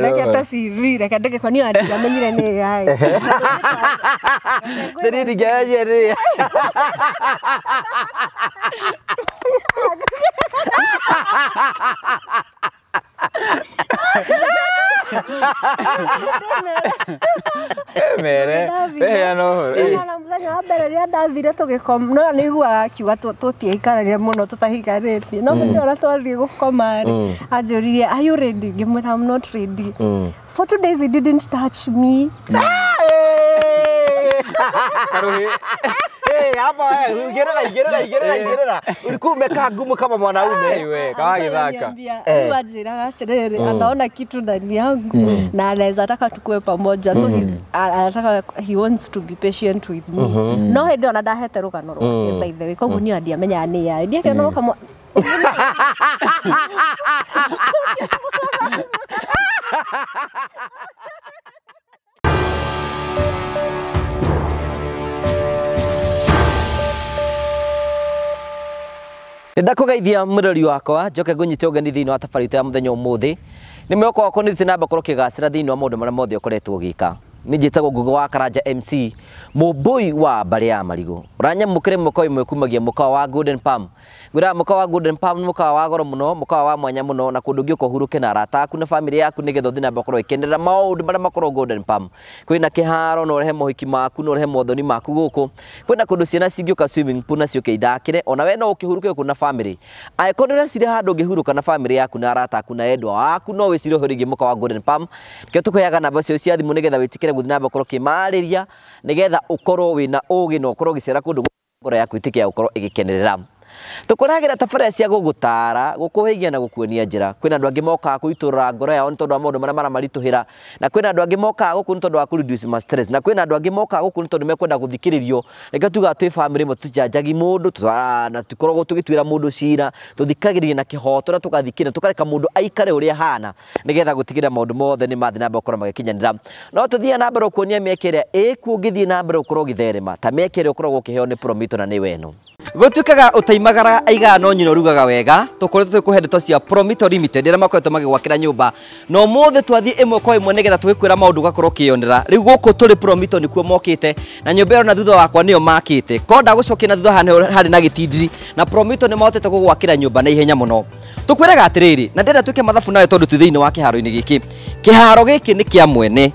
ndeke CV reke ndeke kwa niyo ati amenyire ni AI ndiri ndigeje ri mere no na mũthenya wa mbere rĩrĩa ndathire tũgĩkoma no nĩ iguaga akiuga tũtiaikarania mũno tũtahikanĩtie no mũthenya ũrĩa twathiĩ gũkoma rĩ mm. anjũririe are you ready ngĩmwĩra I'm not ready mm. for two days he didn't touch me mm. Igĩrĩra, umekaa kama mwanaume. Wewe, kama eh. mm. anaona kitu ndani yangu mm. na anaweza taka tukue pamoja. So mm. anataka he wants to be patient with me. Mm-hmm. No hĩndĩ ĩyo ndahete rũgano rwake by the way. Koguo niĩ ndiamenyaga nĩ yaĩ. Ndiakĩona ũkamwa ndakugeithia murori wakwa njoke ngunyite ugeni thiini wa tabarita ya muthenya umuthi ni mwoko wakwa ni thithi namba korwo kigacira thiini wa maundu maria mothe ukoretwo ugika nä njä tagwo ngå wa karanja mc må wa mbarä ya marigå å ranyamå kä re mwaka wa golden palm ngwä mũkawa wa golden palm nä wa goro må no wa mwanya må na kå ndå ngä å kohurå ke na arata aku na bamä yaku nä getha å thiä namba korwo ikenerera maå marä a makorwo golden palm kwä na kä na urehe mohiki maku na urehe rehe mothoni maku gå kå kwä na kå ndå ciana cingä swimming ka nacio kä ithakä ona we no å kä hurå ke gå na bamä rä angäkorwo nä å cirä handå na bamä yaku na arata aku na endwa waku no wä cirä å wa golden palm kä tå kå heaga namba cio cia thimå nä getha wä kire guthina na mbere korwo kä marä ria nä getha å korwo wä na å gä na å korwo gä cera kå ndå ngoro yaku ä tä ya gå korwo ä gä kenerera tukuragira tabarira cia gugutara gukuhigia na gukuonia njira kwina andu angi mokaga kuitura ngoro yao ni wa maundu maria maramarituhira na kwina andu angi mokaga guku ni wa kureduce ma stress na kwina andu angi mokaga guku ni mekwenda guthikiririo reke tuga twi family mo tujanjagi mundu na tukoragwo tugitwira mundu cira tuthikagiriria na kihoto na tugathikira tukareka mundu aikare uria hana nigetha gutigirira maundu mothe ni mathi na gukorwo magikinyanira no tuthie na mbere kuonia mieke iria ikuo ngithie na mbere gukorwo githerema ta mieke iria ukoragwo ukiheo ni promito na ni weno gũtuĩkaga ũtaimagara aiga no nyina ũrugaga wega tũkoretwo twĩkũhe ndeto cia promito limited arĩa makoretwo magĩgwakĩra nyũmba na ũmũthĩ twathiĩ ĩmwe kwa ĩmwe nĩgetha tũgĩkwĩra maũndũ ũgakorwo kionera rĩu gũkũ tũrĩ promito nĩkuo mokĩte na nyũmba ĩyo na thutha wakwa nĩyo makĩte korwo ndagũcokia na thutha harĩ na gĩtindiri na promito nĩ mahotete gũgwakĩra nyumba na ihenya mũno tũkwĩraga atĩrĩrĩ na ndĩrenda tuke mathabu nawe tondũ tu thĩinĩ wa kĩharo-inĩ giki kĩharo gĩkĩ nĩ kĩa mwene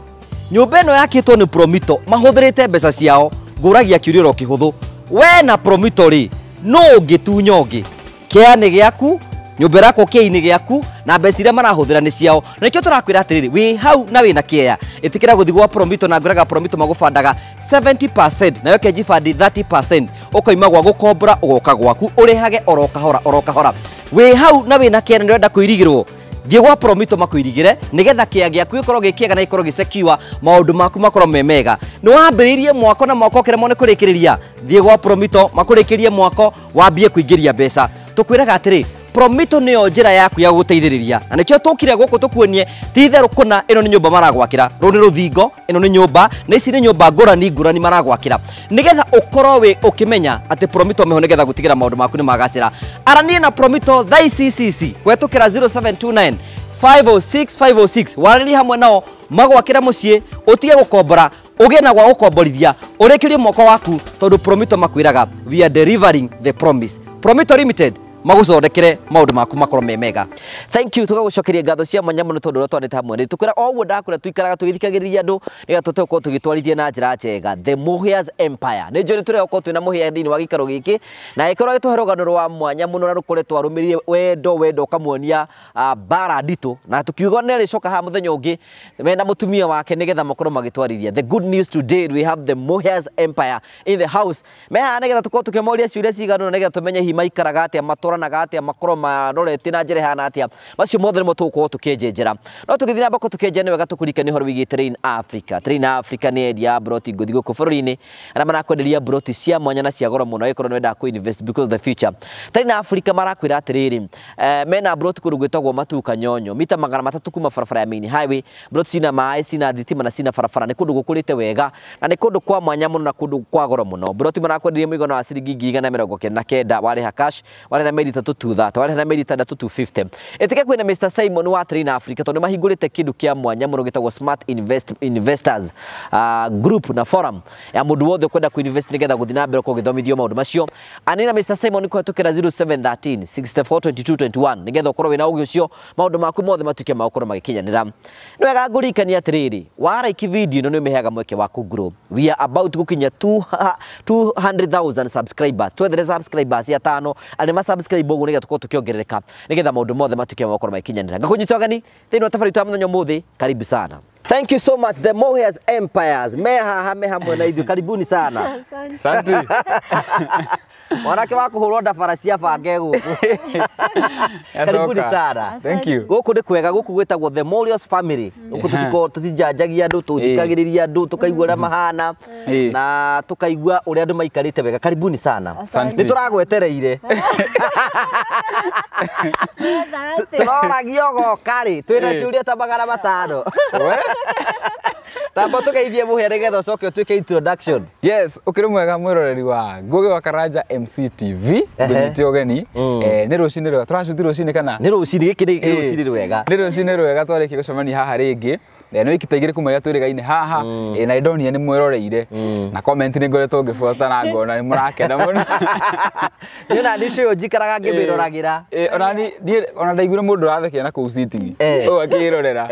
nyũmba ĩno yakĩtwo ni promito mahũthĩrĩte mbeca ciao ngũragia kiurĩro kĩhũthũ we na promitory no ngitunya ũngĩ kĩa nĩ gĩaku nyũmba ĩrakwo kĩainĩ giaku na mbeca iria marahũthĩra ni ciao na nĩkĩo turakwira atĩrĩrĩ wĩ hau na na kĩea ĩtĩkĩra gũthiĩ gwa promito na ngoraga promito magũbandaga 70% nayo kenji bandi 30% ũkoima gwa gũkombora ũgoka gwaku ũrĩhage orokahora orokahora wĩ hau na wĩna kĩea na nĩũrenda kuirigirwo gä promito mä tå makå getha kä a gä aku gä korwo gä kä na gä korwo gä cekiwa maå maku makorwo me mega nä wambä rä irie mwako na mwako å kä remwo nä kå rä kä rä ria thiä gwakorwo makå rä kä rie mwako wambie kå ingä ria mbeca tå kwä raga atä rä promito niyo njira yaku ya guteithiriria na nikio tukire guku tukuonie ti itheru kuna ino ni nyumba maragwakira ru ni ruthingo ino ni nyumba na ici ni nyumba ngurani ngurani maragwakira nigetha ukorwo wi ukimenya ati promito meho nigetha gutigira maundu maku ni magacira aranie na promito thaa ici ici ici kwetukira 0729 506 506 warĩrie hamwe nao magwakĩra mũciĩ ũtige gũkombora ũgĩ na gwa gũkomborithia ũrĩkĩrie moko waku tondũ promito makwĩraga we are delivering the promise promito limited magucondekere maundu maku makorwo me mega thank you tugagucokeria ngatho cia mwanya muno tondu ria twanite hamwe ni tukwira o guo ndakura tuikaraga tugithikagiriria andu nigetha tuhote gukorwo tugitwarithia na njira njega the muhias empire ni njuri turia gukorwo twina muhia thini wa gikaro giki na ikorwo agituhe rugano rwa mwanya muno na rukoretwo twarumirie wendo wendo kamwonia mbara nditu na tukiuga ni aricoka ha muthenya ungi na mutumia wake nigetha makorwo magitwarithia the good news today we have the muhias empire in the house me meha nigetha tukorwo tukimaoria ciuria ciganona nigetha tumenye hi maikaraga atia matũra maranaga atia makoro marorete na njira hana atia macio mothe nimo tugukorwo tukienjenjera no tugithii na mbako tukienjera ni wega ni horo wigiä Train Africa Train Africa ni endia broti nguthi guku bururi-ini aria marakwenderia broti cia mwanya na cia goro muno ikorwo ni wenda ku invest because the future Train Africa marakwira atiriri eh, mena broti kuru gwitagwo matuka nyonyo mita magana matatu kuma barabara ya main highway broti cina maai cina thitima na cina barabara nä kå ndå wega na nä kå kwa mwanya må na kå kwa goro må no broti marakwenderia må igana wa ciringi ngiri igana mĩrongo kenda na kenda warä ha cash warä na merita tututha twarehera merita tu 50 ĩtĩke kwĩna Mr Simon wa Trina Africa tondũ mahingũrĩte kĩndũ kĩa mwanya mũno gĩtagwo Smart Invest, Investors uh, group na forum ya mũndũ wothe kwenda kuinvest nĩgetha gũthiĩ na mbere kũgĩthomithio maũndũ macio anina Mr Simon kũhetũkĩra 0713 642221 nĩgetha ũkorwo wĩna ũgĩ ũcio maũndũ maku mothe matuĩke ma gũkorwo magĩkinyanĩra nĩ wega ngũririkania atĩrĩrĩ warĩki video ĩno nĩ ũmĩheaga mweke wa kũ we are about gũkinya 200,000 subscribers twethere subscribers ya tano arĩa ma subscribe tuite ibogo nigetha tukorwo tukiongerereka nigetha maundu mothe matuike magakorwo magikinyanira ngakunyita ũgeni thĩinĩ wa tafari twa mũthenya ũmũthĩ karibu sana Thank you so much. The Mohias Empires. Meha hame hamwe na hivyo. Karibuni sana. Santi. wanake wa kũhũrwo ndabara cia bange gũkũ karibuni sara gũkũ nĩ kwega gũkũ gwĩtagwo the morios family mm. gũkũ tũtijanjagia andũ mm. tũthikagĩrĩria andũ tũkaigua ũrĩa mm. mahana na tũkaigua ũrĩa andũ maikarĩte wega karibuni sana nĩ tũragwetereire tũroragia ũgoka rĩ twĩna ciũria ta magana matano tamba tugeithie muhia nigetha tuä utuike å kä rä mwega mwä roreri wa ngå gä karanja mctv å geni mm. eh, nä rå cinä rwega tå racuti rå cinä kana ni rucini giki eh, rå cinä rwega ni rucini rwega twariki gucemania haha ngä no ikitagire kuma ria twirigaine haha mm. na ndonia ni mwiroreire mm. na comment ni ngoretwo ngibuata na ngona ni murakena muno niä na nä cå njikaraga ngä mä roragä ra ona ndaiguire må ndå rathekea na kå u citingi å akä rorera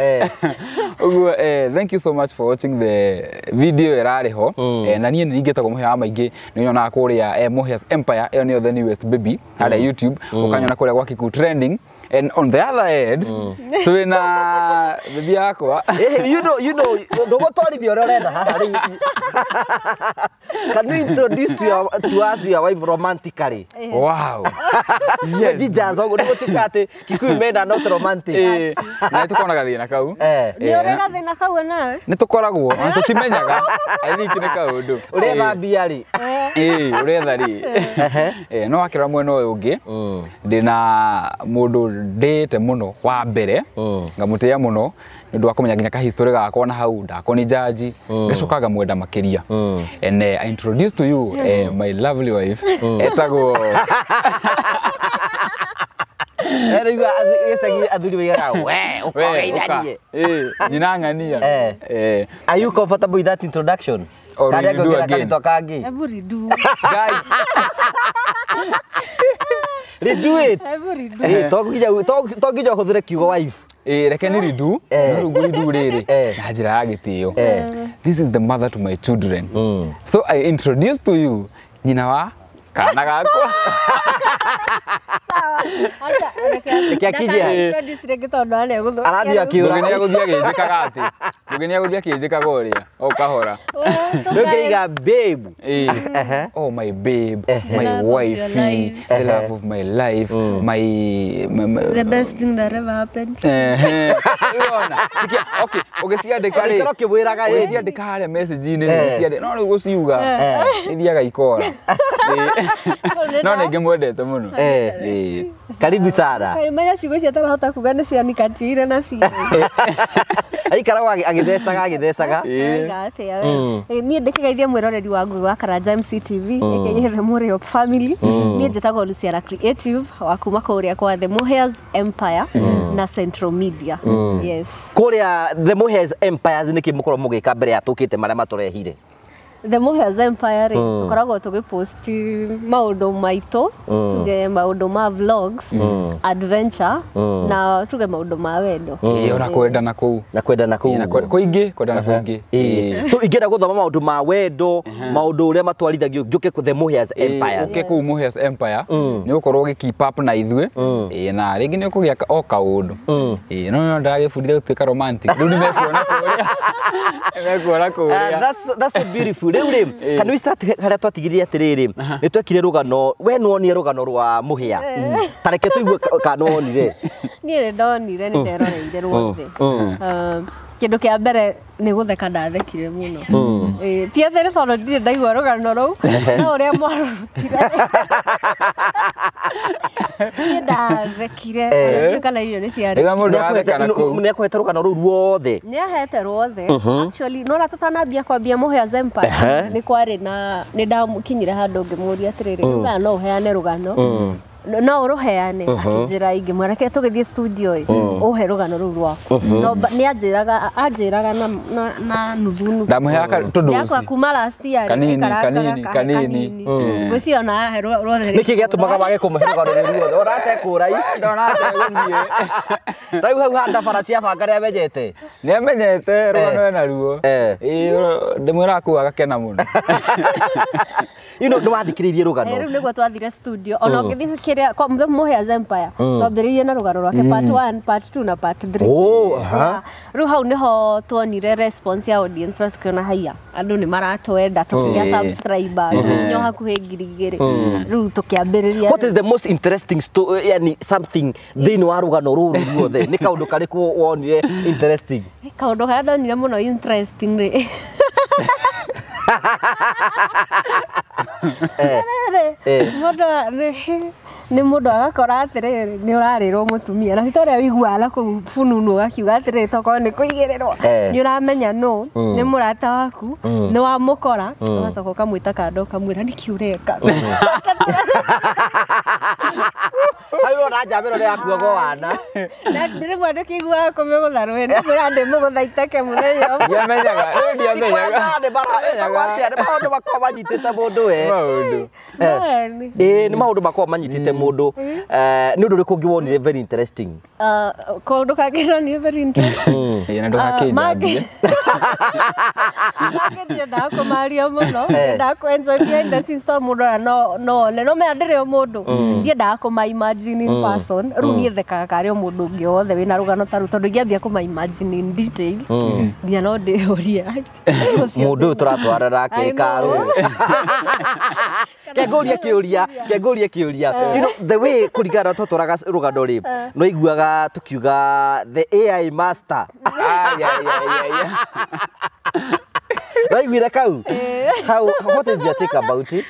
å thank you so much for watching the video ärarä ho mm. na niä nä ingä tagwo må hä wa maingä nä nyonaga kå rä a må hä empire ä yo nä yo the newest baby harä youtube å kanyona kå rä a gwakiku trending and on the other end mm. na bibi yakwa ah. eh, you know you know ndugutwarithia uria urenda haha riu can you introduce to, your, to us your wife romantically eh. wow yes jijazo ngo ndigutika ati kikuyu mena not romantic eh, na tukonaga thina kau ni urega thina kau nawe ni na tutimenyaga i think ni kaundu uretha mbia ri eh uretha ri no akira mwena uyu ungi mm. ndina mundu ndite muno wa mbere oh. ngamutia muno ndu akomenya ginya ka history ga kona hau ndako ni jaji oh. ngacoka mwenda makiria oh. and uh, I introduce to you uh, my lovely wife etagwo Erigwa gicagi athuri waigaga we ukogeithanie. Eh, nyina ng'ania. Eh. eh. Are you comfortable with that introduction? Or will you do again? Kanitwa kangi. Ebu ridu. Guys. redo it eh to ngija to ngija huthire kiugo wife eh reke ni redo no rungu redo riri na njira ya gä eh. eh. tä is the my children mm. so nyina wa kana gakwa arathiä akiå gå thiä agä njä kaga atä må gä nä agå thiä akä njä kaga å rä a å kahora rä ngä iga oh my babe my wife the love of my life mm. my, the best thing that ever happened ona sikia okay ũgĩciandĩka rĩ ũgĩciandĩka ũgĩciandĩka harĩa message-inĩ nĩ ũgĩciandĩka no rĩu gũciuga nĩ thiaga ikora no nä ngä mwendete må no eh, eh. karibu sara kaimenya kuga nä cianikatiire na ciä aikaragwo agä thecaga agä thecaga eh. mm. niä ndä kä geithie mwäroreri wa ngui wa karanja mctv ä mm. kenyere må rä family mm. niä njätagwo luciara creative wa kuma kå rä a kwa the moheas empire na central media kå rä a the moheas empires nä kä må korwo må gä ka mbere atå kä te marä a matå rehire the Muheza Empire rä mm. koragwo tå post maå ndå mm. tuge maå ma vlogs mm. adventure mm. na tuge maå ndå ma wendo ona kwenda na kå na kwenda na kå u kå kwenda na kå ingä so ingä enda gå thoma maå ma wendo maå ndå å rä a matwarithagio njå ke the Muheza Empire ke ku u Muheza Empire ni gå gi keep up na ithuĩ na rä ngä nä å kå gä a o kaå ndå no ndagä bundithia gå tuä ka rä u nä mekuona kå rä a mekuona kå rä a rä u riu ri kana re atä rä rä nä twekire rå gano we rå gano rwa må hä a tareke tuigue kana wonire niä ndonire nä nderoreire mm. rwothe mm. mm. um, kindu kia mbere nä gå theka ndathekire må hmm. no tiathä rä tondå ndaigua rå gano rå u no å rä a mwarutire ni ndathekire eh. kana irio ni ciarnä akåhete rå gano rå u ruothe nä ahete ruothe no na tå tanambia kwambia må azempa nä kwarä na nä ndakinyire handå ngä må ria atä hmm. rä rä no å heane rå gano hmm no å rå heane tugithie ra ingä rugano tå gä thiä å he rå gano na u nuthu ndamuheaga tundu yakwa kuma last year kanini kanini kanini gwiciria ona ahe rwothe niki giatumaga wage kumuhe rugano ruu ruothe orate kurai ndonate guthie rau hau handa cia banga ria menyete ni amenyete rugano eh. ena ruo eh. ndimwira ku agakena muno you know rä rugano eh, rĩu nĩguo twathire studio ona ũngĩthiĩ kiria kwa mthe muhea empire mm. twambiririe na rugano rwake mm. part 1 part 2 na part 3 oh, yeah. ru hau ho to ni re response ya audience rat kuna haya andu ni marato enda maratwenda tukigia mm. subscriber mm. -hmm. nyo hakuhi ngiri igiri mm. ru to riu tukiambiriria what is the most interesting story eh, yani something they thini wa rugano ruru the ni kaundu ku wonire interesting kaundu ni re muno interesting re eh, eh. mo do nä må ndå agakora rä nä å rarä rwo må tumia na cita å rä a wiguaga na kå bununu atä rä tokorwo nä kå igä rä rwo nä å ramenya nå nä må rata waku nä wamå kora ũgacoka å kamwä ta å kamwä ra nä kä å reka nä rä mwe ndä kä iguaga gå tharå ra må gå thaiteke må thenya maå ndå makoragwo manyitä te må mundu hmm? eh, ni undu riku ngiwonire very interesting uh, kaundu kangira ni very interesting hmm. na ndugakĩnjambie uh, magethie ndaga kũmaria mũno ndaga the indo sister mũndũ na no no ne no me andire o mũndũ ndiendaga hmm. imagine in person rĩu niĩ thekaga karĩ o mũndũ ũngĩ wothe wĩna rũgano ta rũu tondũ ingĩambia imagine in detail nginya no mundu ndĩũrie mũndũ ũyũ tũratwarara kĩ karũ kengũria kĩũria eh. you know the way kuringana na twatwaraga rugando ri eh. no iguaga tukiuga the AI master no raiguire kau eh. how what is your take about it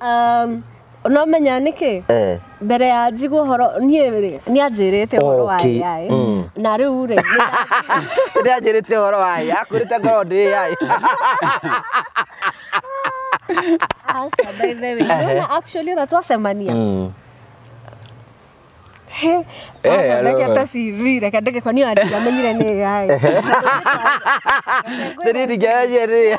um no menya niki eh. mbere ya njigwo horo nie rĩ ni anjĩrĩte horo wa AI mm. na rĩu rĩ ni anjĩrĩte horo wa AI akũrĩte ngoro ndĩ AI aca by the way actually ona twacemania mm ndeke ta CV reke ndeke kwa niyo ndiramenyire ni AI ndiri ndigeje ri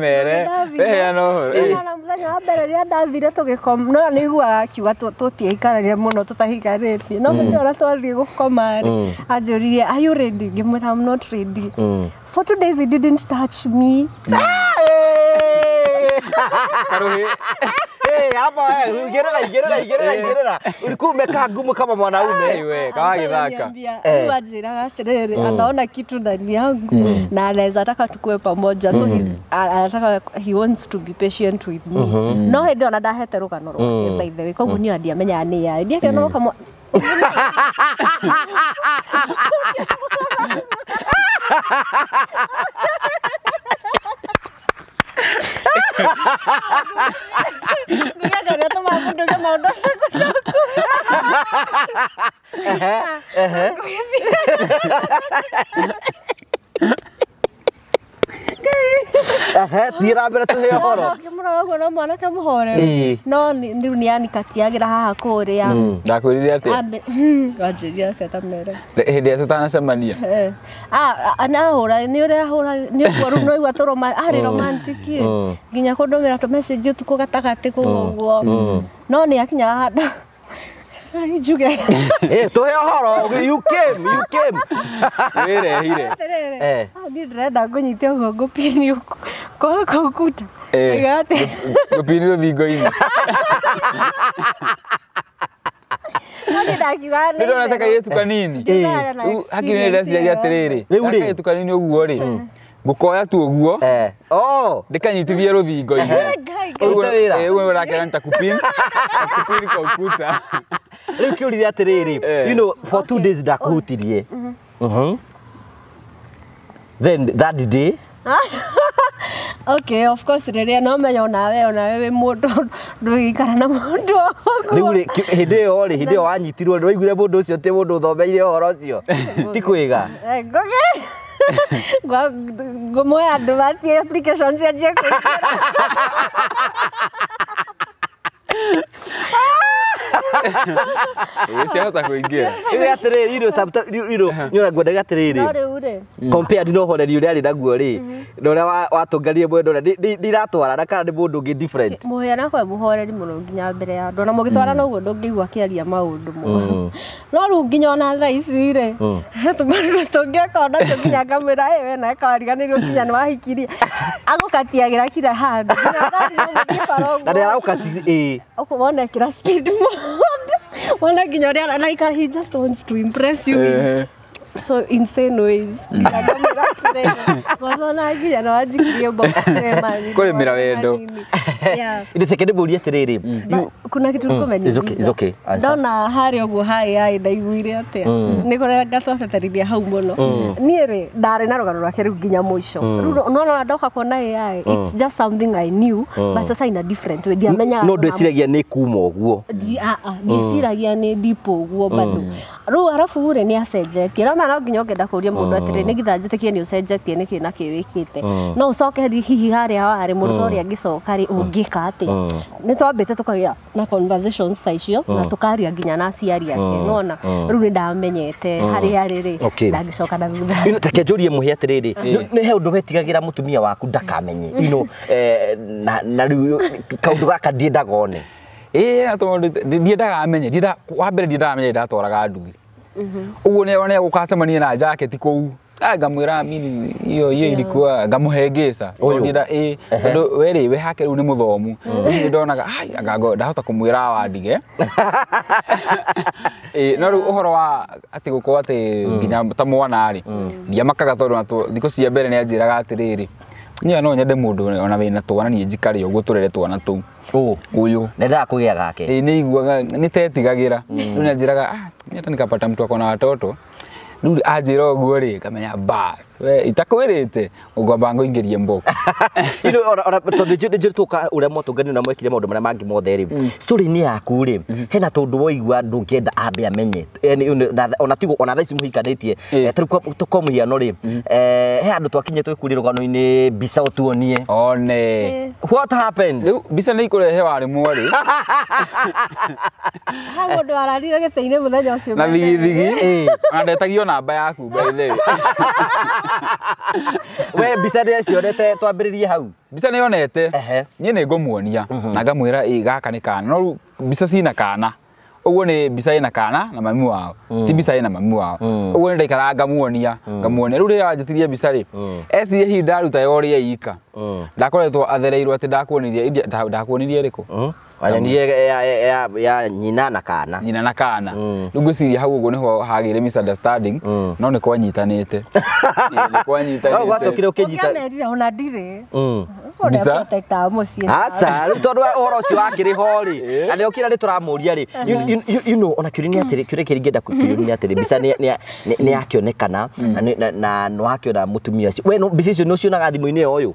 mere ĩya no na wa mbere rä a ndathire tå tũgĩkoma no nä iguaga kiuga tũtiaikarania mũno må no mũthenya mm. ũrĩa twathiĩ gũkoma rĩ mm. anjũririe are you ready ngĩmwĩra I'm not ready mm. for two days he didn't touch me ah! hey, hapa gerera umekaa gumu kama mwanaume wewe kawa githaka huyu anjiraga atiriri eh, eh, mm. anaona kitu ndani yangu mm. na anaweza taka tukue pamoja so mm. anataka he wants to be patient with me mm-hmm. no hindi ona ndahete rugano rwake by the way koguo niyo ndiamenya nĩ ya ndiakĩona kamwa Dunia dari itu aku dunia mau dos aku eh, eh, eh. aku. thiä mbere tå heo horo mũroragwo no mwanake må hore no rä u nä yanikatiagä ra haha kå hmm, hmm, rä a ndakwä rire atä wanjä ria atamere hä ndä ä a tå tanacemania nahå ra nä å rehå ra nä å guo rä u noigua tå arä hmm. nginya kå ndå mä tå å tukå gatagatä kå guo no nä akinya handa njuge eh tuhe horo you came you came wirehire eh ndi ndirenda ngũnyite ũguo ngũpini kwa kukuta igate ngũpini rũthingo Ni ndonete kairĩtu kanini hakiri nĩ ndeciria atĩrĩrĩ kairĩtu kanini ũguo rĩ ngukoya tu uguo eh oh ndikanyitithie ruthingo eh, igwe uguo urakera eh, nta kupin kupin kwa ukuta riu kiurire atiriri eh. you know for two days ndakuhutirie oh. mm -hmm. uh -huh. then that day okay of course riria no onawe onawe wi mundu ndugikara na mundu hindi yo ri hindi yo wanyitirwo ndwaiguire mundu ucio ti mundu uthomeire uhoro ucio ti gua gue mau mati aplikasi aja ciahota kuingira rä atärä rä nyonangwendaga atä rä rä no horeri å rä arä naguo rä mm-hmm. na å rä a watånganirie mwendo rä ndiratwarana kana nä må ndå ngä må hä anakwe må horeri må no nginya mbere ya andå ona må gä twara å mm. ndå ngä igua akä aria maå ndå må mm. no rä u nginya ona tha ici rä tå ngä ekona tå nginya ngamwä ra ä wena ekariganä rio nginya nä wahikirie agå katiagä ra kira handå na nä araå kati ukubona kila speed mode wana kinyoria like he just wants to impress you eh so insane ways ngona nginya na wajikirie mbakusema kwemera wendo nditheke ndimurie atiriri kuna kitu mm. nikumenyithia ndona hari uguo hai ai ndaiguire atia mm. nikurengatwateterithia hau muno mm. niä rä ndarä na rå gano rwake rä u nginya må ico nona ndoka kuona ai it's just something i knew but sasa ina different we way ndiamenyaga no ndwäciragia nä kuma å guo ndiäciragia ah, ah, nä ndipå å guo bado rä arafu arabu ni nä acenjetie rona kana no nginya ũngenda kuria mundu mm. atiri ni githa njĩtĩkie nĩ ũcenjetie nĩ kĩ na kĩ wĩkĩte hi mm. ũcoke hihi harĩa warĩ mũrutwo mm. ũrĩa angĩcoka rĩ ũngĩka atĩ nĩ twambĩte tũkagĩa na conversations ta icio na tũkaria nginya na aciari ake ona rĩu ni ndamenyete hari hari ri na ngicoka na thutha ino ta reke njũrie atiri ri eh. ni he undu wetigagira mutumia waku ndakamenye ino eh, na na rĩu kaũndũ gaka ndiendaga one ĩĩ eh, tondũ ndiendaga amenye wambere ndiendaga amenye ndatwaraga nduthi Mm-hmm. uguo nä ona egåkacemania na njake ti kå u ah, ngamwira mini iyo iyo ilikuwa ngamuhengeca ndira ä tondå we rä we hake rä u nä må thomu mm. nä ndonaga ngango ndahota kå mwä ra wandige no rä u å horo wa atä gå korwo atä mm. nginya ta mwana rä mm. ndiamakaga tondå thikå cia mbere nä anjä raga atä rä rä niä no nyende må ndå ona wä na twana niä njikare å guo tå rere twana tå u å yå nendaga kå gä a nä iguaga nä tetigagä ra mm. rä u nä anjä raga ah, nä atanä kapata må akona watoto nuri anjira guo ri kamenya bas we itakwirite ngwamba ngoingirie box ino ona tondu njiri tuka uria motungani na mwekire maundu maria mangi mothe ri mm. story ni yaku ri mm-hmm. hena tondu woigwa ndungienda ambe amenye yani eh, ona tigo ona thaici muhikanitie eh. eh, tuko muhiano ri mm-hmm. he andu twakinye twikuri rugano-ini mbica utuonie one what happened riu mbica ni ikurehe wari mwari ha mundu ararire gite-ini muthenya ucio na thigithigi ona ndetagio namba yaku baithe we mbica nä ciorete twambä hau mbica nä yonete niä nä ngåmuonia mhm. na ngamwä ra gaka nä kana no rä mbica cina kana å guo nä mbica ä na kana na mami wao mm. ti mbica ä na mami wao å mm. guo nä ndaikara ngamuonia mm. ngamuonia rä u rä rä wanjätirie mbica rä ecirie hihi ndaruta yo rä eika ndakoretwo athereirwo atä ndakuonirie ndakuonirie rä kå wanyanire ya, ya, ya nyina na kana nyina na kana ndugu mm. ciria hau uguo niho hagire misunderstanding mm. no ni kwanyitanite ni kwanyitanite no gwacokire ukinyita ukiamerire ona ndire mm. bisa aca riu tondu uhoro ucio wakiri ho ri na ni ukira ri turamuria ri you know ona kiri ni atiri Kiri kiri ngienda kiuri ni atiri bisa ni akionekana mm. na na wakiona mutumia ucio we mbica icio ni na thimu-ini yo uyu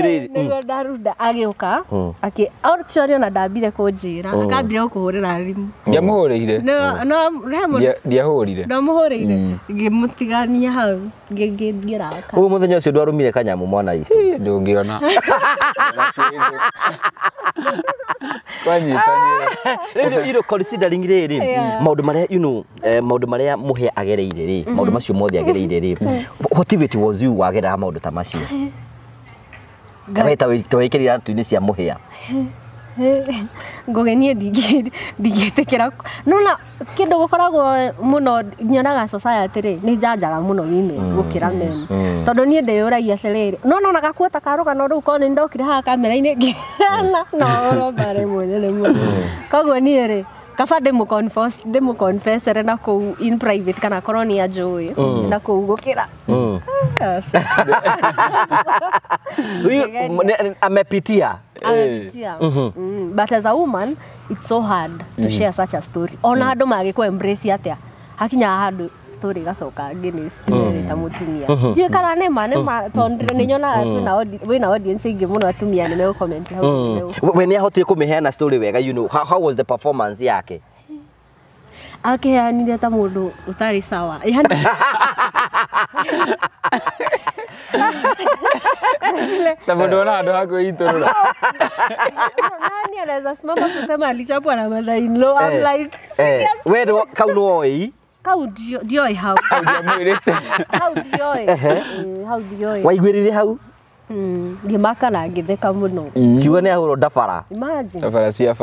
atiriri niguo mm. ndaruda agiuka mm. aki actually ona ndambire kunjira mm. akambire gukuhurira thimu ndiamuhurire no ndiahurire no muhurire ngimutigania hau ngiraka uyu muthenya ucio ndwarumire kanyamu mwana itu ndungiona kwanyitanira rä rä considering rä rä maå ndå marä a eh, maå ndå marä a må he agereire rä maå ndå macio mothe agereire rä mm-hmm. was you wagerera maå ndå ta macio twaikirira ndu-inä cia må hä a ngågenie ndingätä kä ra nona kä ndå gå koragwo må no nyonaga rä nä njanjaga må mm. mm. no mimi gå kä ra meme tondå niä ndä yå ragia atärä no nonaga kuota karå rä u korwo nä ndokire haha kamera-inä ngä na no å romba rä koguo niä rä kaba ndä må confessere na kå u in private kana korwo nä anjå ä oh. na kå u gå kä ra amepitia eh. uh-huh. mm-hmm. but as a woman it's so hard to mm-hmm. share such a story ona mm. andå magä kå embrace atä a hakinya handå tå gacoka coka ngä mm. ta må tumia mm-hmm. njä kana nä ma ma na må no atumia nä megå hau mm-hmm. we nä ahotire kå mä heana wega you know how, how was the performance yake akiheanire ta mundu utari sawa ta mundu ona andu haku nani anaweza simama kusema alichapwa na mother in law i'm eh, like eh. kau no kau ndioe hau hau ndioe hau ndioe waiguirire hau Hmm, ngimaka hmm. na må no kiuga nä ahå rwo ndabara ndabara gä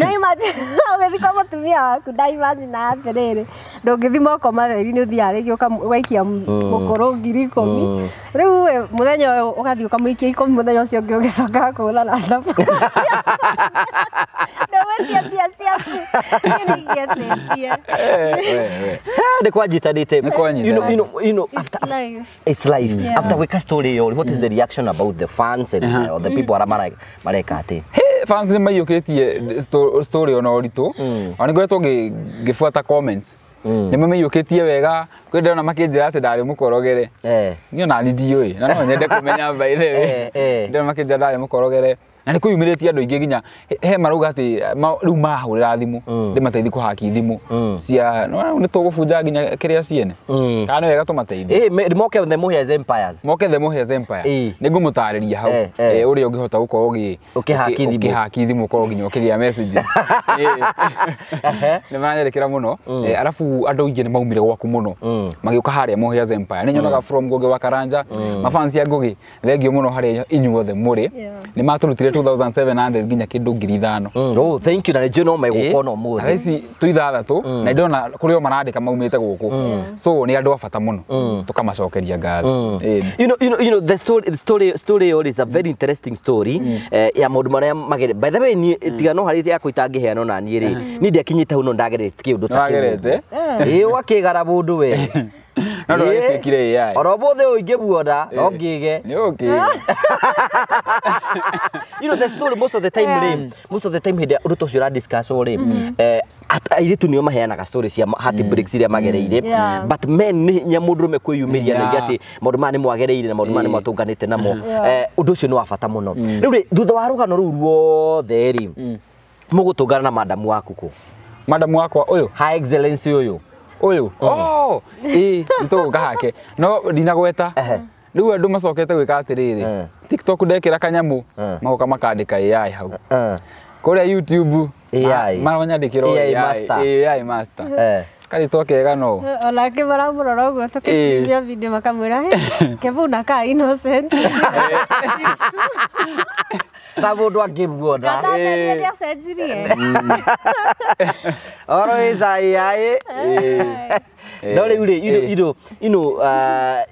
banga må tumia waku rä ndaimagina atĩrĩrĩ ndũngĩthi moko matheri rä ũthiaga rĩngĩ ũgaikia hmm. mũkũrũ ngiri å rĩu mũthenya ũyũ ũgathiĩ ũkamũikia ikũmi mũthenya ũcio ũngĩ ũgĩcokaga kũhũrana thabari ndũgwĩtia mbia ciaku ningĩteithie nĩ kwanyitanĩte tia life after gwĩka story ĩyo what is the mm. reaction about the fans and uh-huh. uh, the people arĩa mareka atĩ fans nä maiyåkätie story ona åritå mm. ona nä ngoretwo ngĩbuata comments mm. nä mo maiyåkätie wega kwä ndona makä atä ndarä må korogere eh. niä ona ndiå ä na no nyende kå menya mbaire eh, eh. ndona makä njä ra ndarä må korogere na nä kå yumä rä tie andå aingä nginya he marauga atä rä u mahå rä ra thimå mm. ndä mateithi kå haki thimå mm. cia nä tå gå bunja nginya kä rä a ciene mm. kana nä wega tå mateithie eh, moke the Muhias the Muhias Empire eh. nä ngå må tarä ria hau å eh, rä a å ngä hota gå korwo å kä haki thimå korwo nginya å kä rä a nä maranyerekä ra må no arabu andå aingä nä maumire gwaku må no magä å ka harä a Muhias Empire nä nyonaga from ngå gä wa karanja mabanci a ngå gä thengio må no harä a inyuothe må rä nä matå rutire nginya kindu ngiri ithano mm. oh thank you na nä no megåkona å må thä ici tå ithathatå mm. na ndona kå rä o marandä ka maumä te gå mm. so nä andå a bata må no tå kamacokeria ngatho eh. story is a very interesting story eh, ya maå ndå marä a by the way niä tiga itangä heano naniä niä rä niä ndä akinyä te hau no ndagerete kä å ndå ta kä gara må ndå we no ndo eh? ese kire ya orobo the uige buoda no eh, ngige ni okay you know the story most of the time rim yeah. Eh, most cio discuss mm-hmm. rim mm. mm. eh airitu nio maheanaga story cia heartbreaks iria magereire but men ni hinya mundu rume kwiyumiria nä nigi ati ndå maya nä mwagereire na maundu maya ni mwatunganite namo eh undu ucio ni wa bata muno mm. riu thutha wa rugano ruu ruothe ri mugutungana mm. na madamu waku ku madamu wakwa uyu yå excellency uyu uyu oh ii nituguka hake no ndinagweta riu andu macokete gwika atiriri tiktok ndekira kanyamu magoka makandika ai hau kuria youtube maronyandikirwo ai master karitwa kega no onake maramurora uguo tukitumia video makamwira he kevuna ka innocent ta mundu angimuona ndacenjirie mm. oro icaiai no rä u rä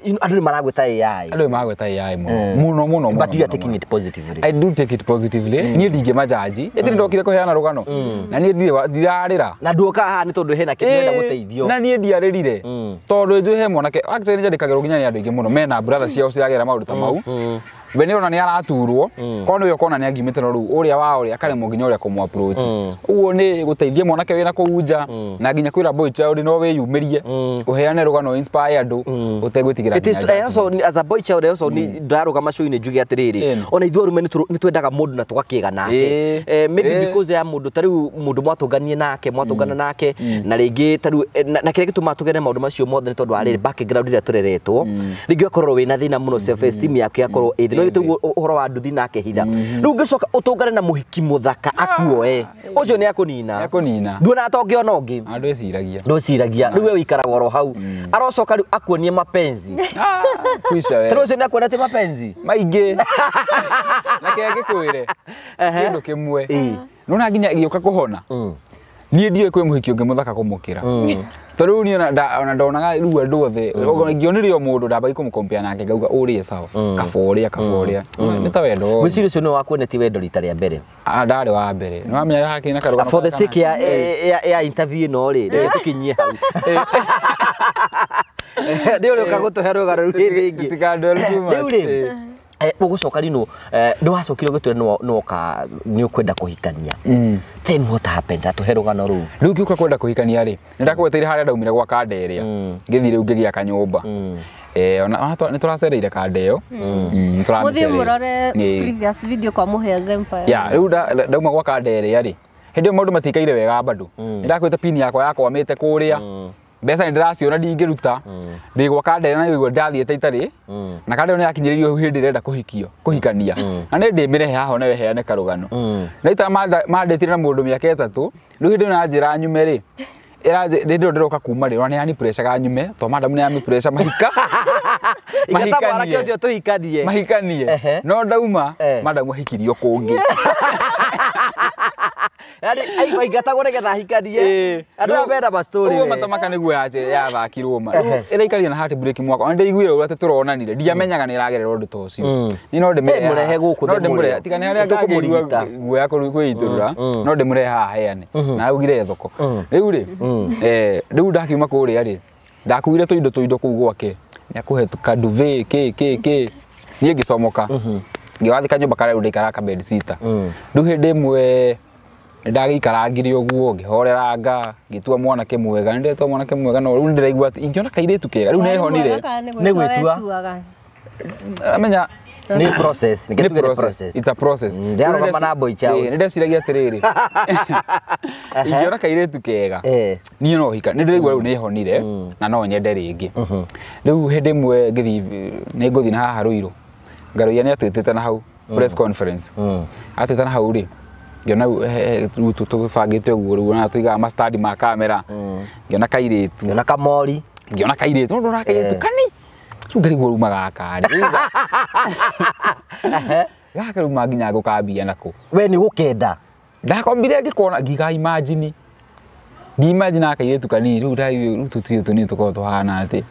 andå nä maragwäta andå nä maragwäta må no må no niä ndingä majanji ä tä ndokire kå heana rå gano mm. na niä ndirarä ra na nduoka haha nä tondå hena kä guteithio na nie ndiaririre mm. tondu njui he mwanake actually njandikagirwo nginya ni andu aingi muno mena brother ciao ciragera maundu ta mm. mau mm we nä ona nä araturwo mm. korwo nä we ũkona nä angimä tano rä u å rä a wao rä akaremwo nginya approach rä a kå ũguo nä gå teithie mwanake wä na kå u mm. na nginya kwä ra boy no wä yumä rie å heane rå gano andå å tegwä tigä ra ndärå gama cå-inä njuge atä ona ithuä rume nä twendaga må ndå na tå nake eh, ya må ndå tarä u må ndå mwatå nake mwatå mm. nake na rä ngä eh, na kä rä a gä macio mothe nä tondå wa rä rä ä rä a tå na thä na må no yaku yakorwo nä tuguo å horo wa nduthi nake hitha rä u ngä coka å tå ngare na må hiki må thaka akuoe å cio nä akå nina nduona atongä ona å ngä ah, ndå ciragia rä u we å ikaraga oro hau mm. arocoka rä u akuonie mapenzi tondå å cio nä akuona atä mapenzi maingä nake ngä kwä re kä ndå kä mwe nona nginya gä å ka kå hona mm. niä ndiå kwä må hiki å ngä må thaka kå må kä ra mm rä u niona ndonaga riu andå othe rä o må ndå ndambagi kå må kompia nake ngauga å rä e a kaba å rä a kaba å rä a nä ta wendo ngwä ciria å cio nä wa ti wendo rita rä a mbere ah, ndarä wa mbere nä wamenya hakä na karå for ya ya no rä eh. reke tå kinyie hau nä å rä å kagå gå tå he rå garo rä rä ingä ugucoka eh, rino eh, ndwacokire ugitwire noka ni ukwenda kuhikania mm. then what happened hero rugano ru riu ngiuka kwenda kuhikania ri ndakweteire haria ndaumire gwa kanderia ngithii riu ngigiaka nyumba nä tå racereire kandeyo rä u ndauma gwa kanderia rä hä ndä ä yo maå ndå matikaire wega mbandå mm. nä ndakwä te pini yakwa yakwamä te kå rä a mm mbeca nä ndäracio ona ndingä ruta mm. ndä gwaka ndere na igua ndathiäte itarä mm. na kandä nä yakinyä rä irio hä ndä renda kå hikio kå hikania mm. na nä ndä mä rehe haho nawe heane na ita mandä tire na må ndå mä aka ätatå rä u hä ndä ä na njä ra nyume rä rä ndä ndä roka kuma rä raneani preca ga nyume to madamu nä yami preca mahika mahikanie mahikanie no ndauma eh. madamu ahikirio kå ngä yani aikaingata gå regetha hikarie andå aya menda maå matamaka nä guo yathakirwo ma ä raikaria na mwaka nä ndaiguire å atä tå ronanire ndiamenyaga nä räagerera å ndå ta å cio mm. nä no ndi mure kå tiga nä harä a ngäkå guoya kwä itå rä no ndä må rehe haha heane mm-hmm. na augire thoko riu mm. ri mm. eh riu u ndakiuma kå rä ndakuire tå indo tå indo kå gwake ni akuhe he ke ke ke kä niä ngä comoka ngä wathä ka nyå mba karä u ndaikaraga kabedcita mwe ndagäikarangire å guo ngä horeranga ngä tua mwanake mwega nä ndetwa mwanake mwega no rä u nä ndäraigua atä ingä ona kairä tu kega rä ni nä honire nä gwä tua amenya nä ndeciragia atä rä ni ingä ona kairä tu kega niä no hika ni ndä raigua rä honire mm. na no nyende rä ngä mm-hmm. rä u hä ndä ä mwe nä ngå thiä na haha rå irå ngarå ia nä atwä tä te na hau press mm. mm. te na hau rä ngiona rä u tå bangä te å guo rä u ona tå igaga macitandi ma kamera mm. ngä kairä tu ngä kamori ngä ona kairä eh. tu ndå rakairä tu kani rä u ngarä guo rä umagakarä gaka rä uma nginya ngå kambia nakå we nä gå kenda ndakombire ngä kona ngiga imajini ngä imajini akairä tu kanini rä u tå tuä tå nä tå korwo tå hana atä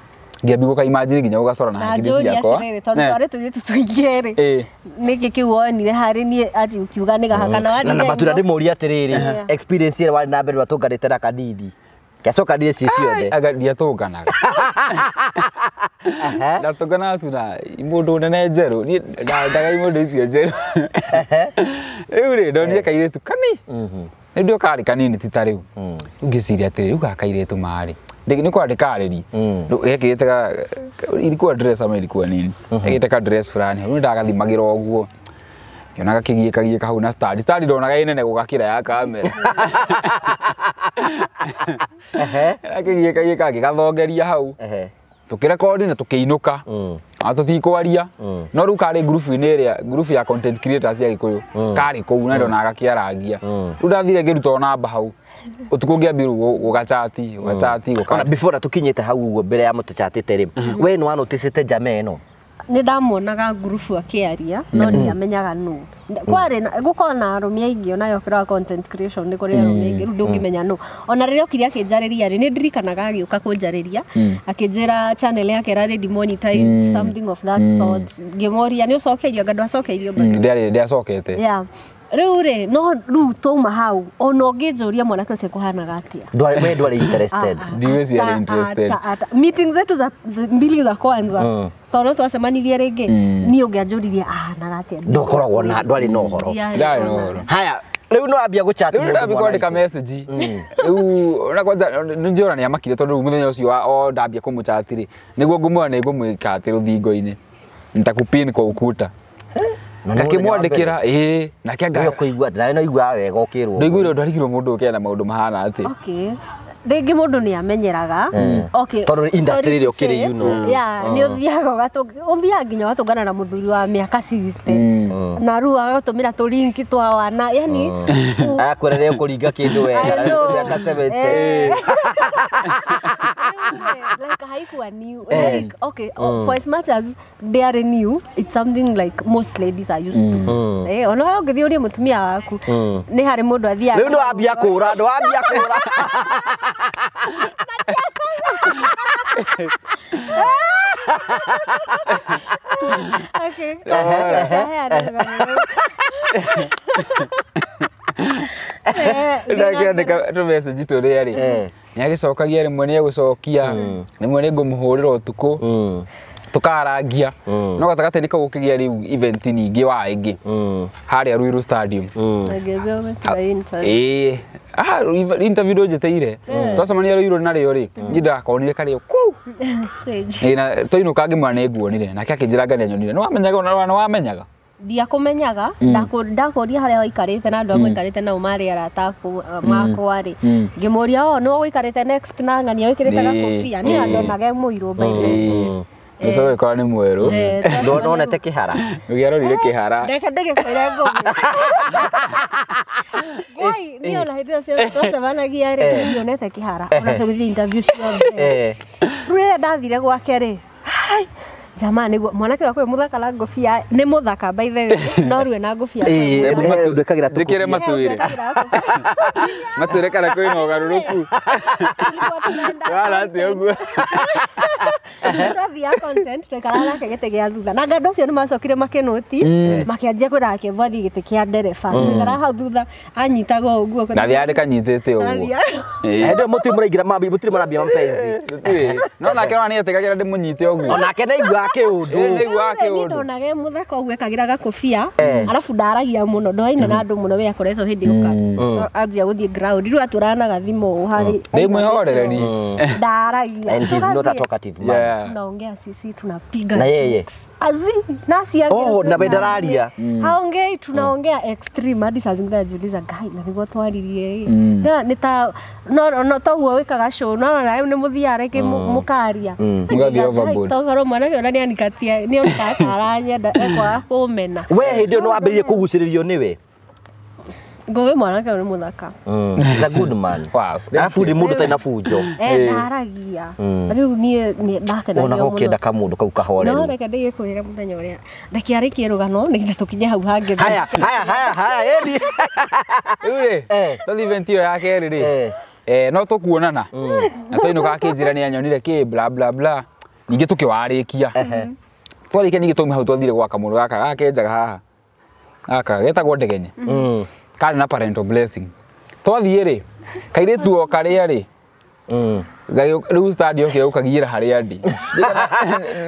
ngĩambia gå kaimajini nginya gå na hakiri ciakwa nä eh. eh. kä wonire harä niä atä å kiuga nä gahakana mm. matura ndä må ria atä rä rä ä warä na mbere rä atå nganä te na kanini gacokanire ci ciothe ndiatå nganaga ndatå nganaga tu na må ndå nene njerå ndandaga imå ndå icio njerå rä u rä ndonire eh. kairä tu kani mhm. nä ndä å karä kanini ti ta rä u mm. ngä ciria atä rä u gakairä tu marä nilikuwa ndikaririe gĩgĩtega ilikuwa dress ama ilikuwa nini gĩgĩteka mm-hmm. dress fulani rĩu ndagathimagĩra ũguo ngĩona gakigiĩkagiĩka hau na stadi stadi ndonaga inene gũgakĩra ya kamera gakigiĩkagiĩka gathongeria hau tũkĩrekodi na tũkĩinũka mm atå tikwaria no rä u karä ngurubu-inä ä rä a ngurubu ya content creators ya gä kå yå karä kå u na ndona arangia rä u ndathire ngä rutwo namba hau å tukå ngä ambirwo gå gacati gå gacati gå kana before tå kinyä te hau guo mbere ya må tå catä te rä mm-hmm. we nä wanotä cä te njama ä no nä ndamuonaga ngurubu aria no mm-hmm. nä amenyaga nå kwarä gåkorwo na arå aingĩ onayo kĩra content creation nä kå rä arå ru rä u menya nũ ona rä rä a å kire akä njarä ria rä nä ndirikanaga agä å ka kå njarä ria mm. akä njä ra channel yake ra ngä moria nä å cokeirio ngandå acokeirio mm, ndä acokete riu ri no riu twauma hau ona ũngĩnjũria mwanake ũcio kũhanaga atia we ndwarĩ interested ah, ah, ndiwezi ah, arĩ interested meeting zetu za mbili za kwanza tondå twacemanirie rä ngä mm. niä å ngä anjå ahanaga atia ndåkoragwo na ndwarĩ na å horo haya rä u no ambia gå chat rä u kwandä ka message mm. rä na kwanja nä njå ra amakire tondå rä u må thenya å cio o ndambia kå må chat rä nä guo ngå nä ngå mwä ka atä rå thingo-inä ntakupin kwa ukuta ngakimwandikira ii na kianga kuigua nawe no iguaga wega ukirwo nduiguirwo ndarigirwo mundu ukiana maundu mahana ati okay rĩngĩ mũndũ hmm. nĩ amenyeraga tondũ industry ĩrĩa ũkĩrĩ yuno nĩ hmm. ũthiaga ũthiaga nginya watũngana na mũthuri wa mĩaka 60 Mm. na rä u tå ringi twa wana yani mm. akwä ah, ra nä kå ringa kä ndå wega mä aka cebete eh. like haikuwa new eh. like okay oh, mm. for as much as they are new it's something like most ladies are used to eh ona yo uri mutumia waku ni hari mundu athia riu ndwambia kura ndwambia kura okay tumeseji tå rä a rä eh. nä agä cokagia rä mwe nä egå cokia hmm. rä mwe nä ngå må hå rä ra å tukå hmm. tå karangia hmm. no gatagatä nä kagå gå kä gä a rä u ningä wa ä ngä harä a ruirå ndå njä teire twacemania rå irå narä o rä nä ndagakonire karä o kuu twainå kangä mwana nä nguonire nake akä njä ra nganä anyonire nä wamenyaga ona nä wamenyaga ndiakũmenyaga mm. ndakuria harĩa waikarĩte na andũ agũikarĩte mm. nao marĩ arata mm. uh, makwa rĩ ngĩmũria o oh, no wĩikarĩte next na ng'ania wĩkĩrĩte gakobia nĩ andonaga e mũirũ mbairũ Nĩco eh. gĩkorwo nĩ mwerũ. Eh, Ndonete kĩhara. Ũgĩarorire kĩhara. Reke ndĩgĩkwĩre ngũmĩ. Wai, eh, niĩ ona hĩndĩ ĩyo ciothe twacemanagia rĩ, ndionete kĩhara. Ona tũgĩthiĩ interview ciothe. Rĩrĩa ndathire gwake rĩ, jamaa niguo mwanake wakwe muthaka na ngobia ni muthaka by the way no rwe na ngobia ndwikagira tukire matuire matuire kana kuri na ugaruruku wala ati uguo twathia content twaikara nake gite gia thutha na ngando cio ni macokire makinuti makianjia mm. kwira akivwathi gite kia ndereba mm. twaikara hau thutha anyitaga uguo ndathiaga eh, ndikanyitite uguo hende muti muraigira mabi mutire marambia mapenzi no nake ona ni etikagira ndimunyite uguo onake ndaigua wake undu ni wake undu ndonage muthaka ugu ekagira gakobia arafu ndaragia muno ndoaine na mm. andu muno we akoretwo hindi uka mm. mm. anjia guthie ground riu aturanaga thimu hari ndimwihorereri ndaragia and he's not a talkative man tunaongea sisi tunapiga na azi nasi ya oh, na bedararia mm. haongei tunaongea mm. extreme hadi saa zingine najiuliza gai na niguo twaririe mm. na nita no no to toguo wikaga show no na ni muthia reke mm. mukaria mugathi mm. overboard to togoro mwana yo nani anikatia ni onka karanya da ekwa kumena we hindi no ambiririe kuguciririo niwe ngowe mwanake ni muthaka the mm. good man alafu ni mundu taina fujo eh naragia mm. riu ni ni ndakena ona ukienda ka mundu kau kahore no reke ndege kwira muthenya uria ndakiarikie rugano nigetha tukinye hau hange haya haya haya haya edi riu ri eh. tuthi event iyo ya keri ri eh. eh no to kuonana mm. na to inuka akinjira ni anyonire ki bla bla bla ningi tukiwarikia twarikia ningi twauma hau twathire gwaka mundu gaka gakenjaga haha gaka getagwo ndegenye karä na parental blessing twathiä rä kairä o karä a rä rä u okä gå kagiä ra harä a ndi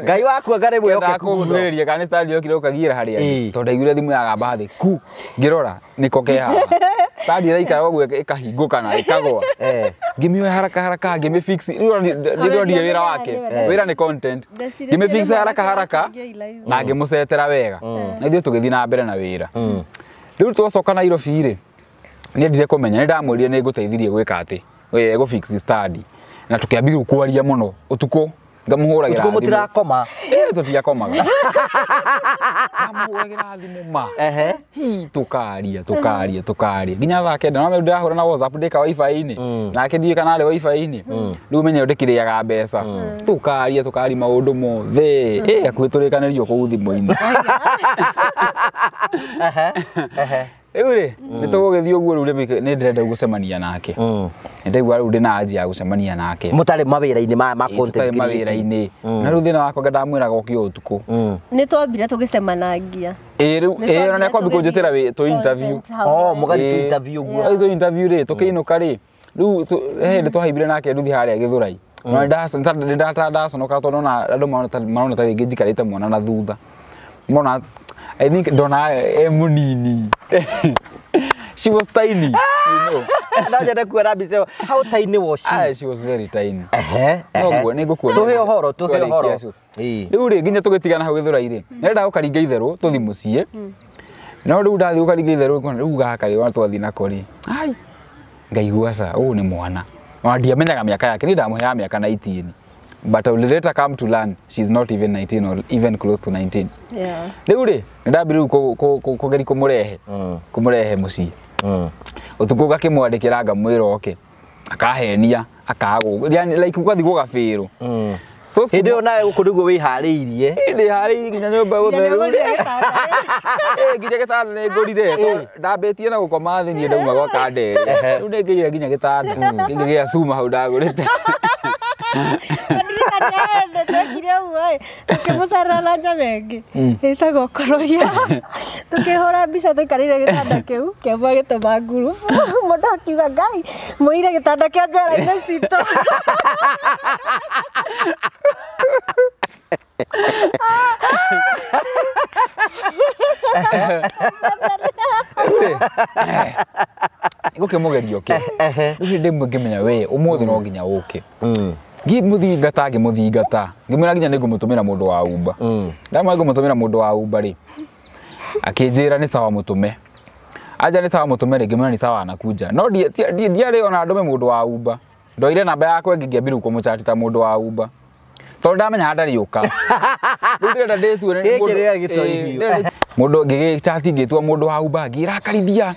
ngai wakuaga rä mwekåguä rä ria kana nä okire gå kagiä ra harä a tondå aiguire thimå yagamba thä ku ngä rora nä ko kehaa stadi iraikara guo ikahingå kana ikagwa eh. ngä mioya haraka haraka fix ni ndä ndi wira wake wira eh. ni content ngä fix haraka haraka na ngä wega mm. na ithu tugithina mbere na wira mm riu twacoka nairobi rä nä ndire kå menya nä ndamwä rire nä ngå teithirie gwä ka atä gå study na tå kä ambi kwaria må no å tukå ngamuhuragira utwo mutirakoma eh tutiakomaga ngamuhuragira thimu ma ehe tukaria tukaria tukaria nginya thaa kenda no ndirahura na whatsapp ndika wifi-inĩ nake ndiĩ kana arĩ wifi-inĩ rĩu menye ndĩkĩrĩaga mbeca tukaria tukaria maũndũ mothe ĩ hakuhĩ tũrĩkanĩrio kũu thimũ-inĩ Rĩu rĩ mm. nĩ tũgũgĩthiĩ ũguo rĩu nĩ ndĩrenda gũcemania nake mm. nĩ ndaigua rĩu ndĩ na anja ya gũcemania nake mũtarĩ mawĩra-inĩ maya ma content mawĩra-inĩ mm. na rĩu thĩna wakwa ndamwĩraga ũkĩ ũtukũ nĩ twambire tũgĩcemanangia ĩĩ rĩu ĩĩ na nĩ akwambi kũnjĩtĩra tũ interview oh mũgathi tũ interview ũguo tũ interview rĩ tũkĩinũka rĩ rĩu he hĩndĩ twahaimbire nake nduthi harĩa gĩthũrai nĩ ndaconoka tondũ ona andũ marona ta rĩngĩ njikarĩte mwana na thutha mbona I think Donna e munini. she was tiny, you know. Ndaje ndakuona mbica how tiny was she? Ah, she was very tiny. Ehe. Noguo ni ngukuona. Tuhe uhoro, tuhe uhoro. Riu ri nginya tugitigana hau githura-iri. Mm. Nirenda gukaringa itheru tuthi mucii. Mm. No riu ndathi gukaringa itheru ngona riu gakarĩ wa twathi nako ri. Ai. Ngaigua ca ũũ nĩ mwana. Ona ndiamenyaga mĩaka yake, ni ndamuheaga mĩaka 19 but I will later come to learn she's not even 19 or even close to 19 yeah riu ri ndabiri kugeri kumurehe kumurehe mucii mm. utuku mm. gakimwandikira ngamwira oke akahenia akagå yani like ugathiä gå gabä rå mm. hä ndä ä yo nawe gå kå nä guo wä harä irie ndä harä irie nginya nyå mba gå nginya gä tanda nä ngå rire ndambä tie na gå koma thä niä ndauma gwa kandere rä u nä ngä ire nginya gä tanda ngä gä acuma hau ndagå rä te kanene twekire ũguo ĩ tũkĩmũcarĩra na njama ĩngĩ ĩtagwo kororia tũkĩhũra mbica tũikarĩire gĩtanda kĩu kĩambu agĩtũma nguru mũndũ akiuga ngai mũire gĩtanda kĩa njera-inĩ citũ gå kä må geri å kä rä ndä mwä ngä menya wä å må thä no nginya å kä ngimũthingata ngĩmũthingata ngĩmwĩra nginya nĩngũmũtũmĩra mũndũ wa Uber mm. ndamwe ngũmũtũmĩra mũndũ wa Uber rĩ akĩnjĩra nĩ sawa mũtũme anja me sawa mũtũme rĩ ngĩmwĩra nĩ sawa anakunja no ndiarĩ ona ndũme mũndũ wa Uber ndoire namba yakwa ngĩngĩambia må kũmũcati ta mũndå wa Uber tondå ndamenya ndarä å ka rä u ndä ndä tuone mũndå ngĩgä cati ngĩtua mũndå wa Uber rakarithia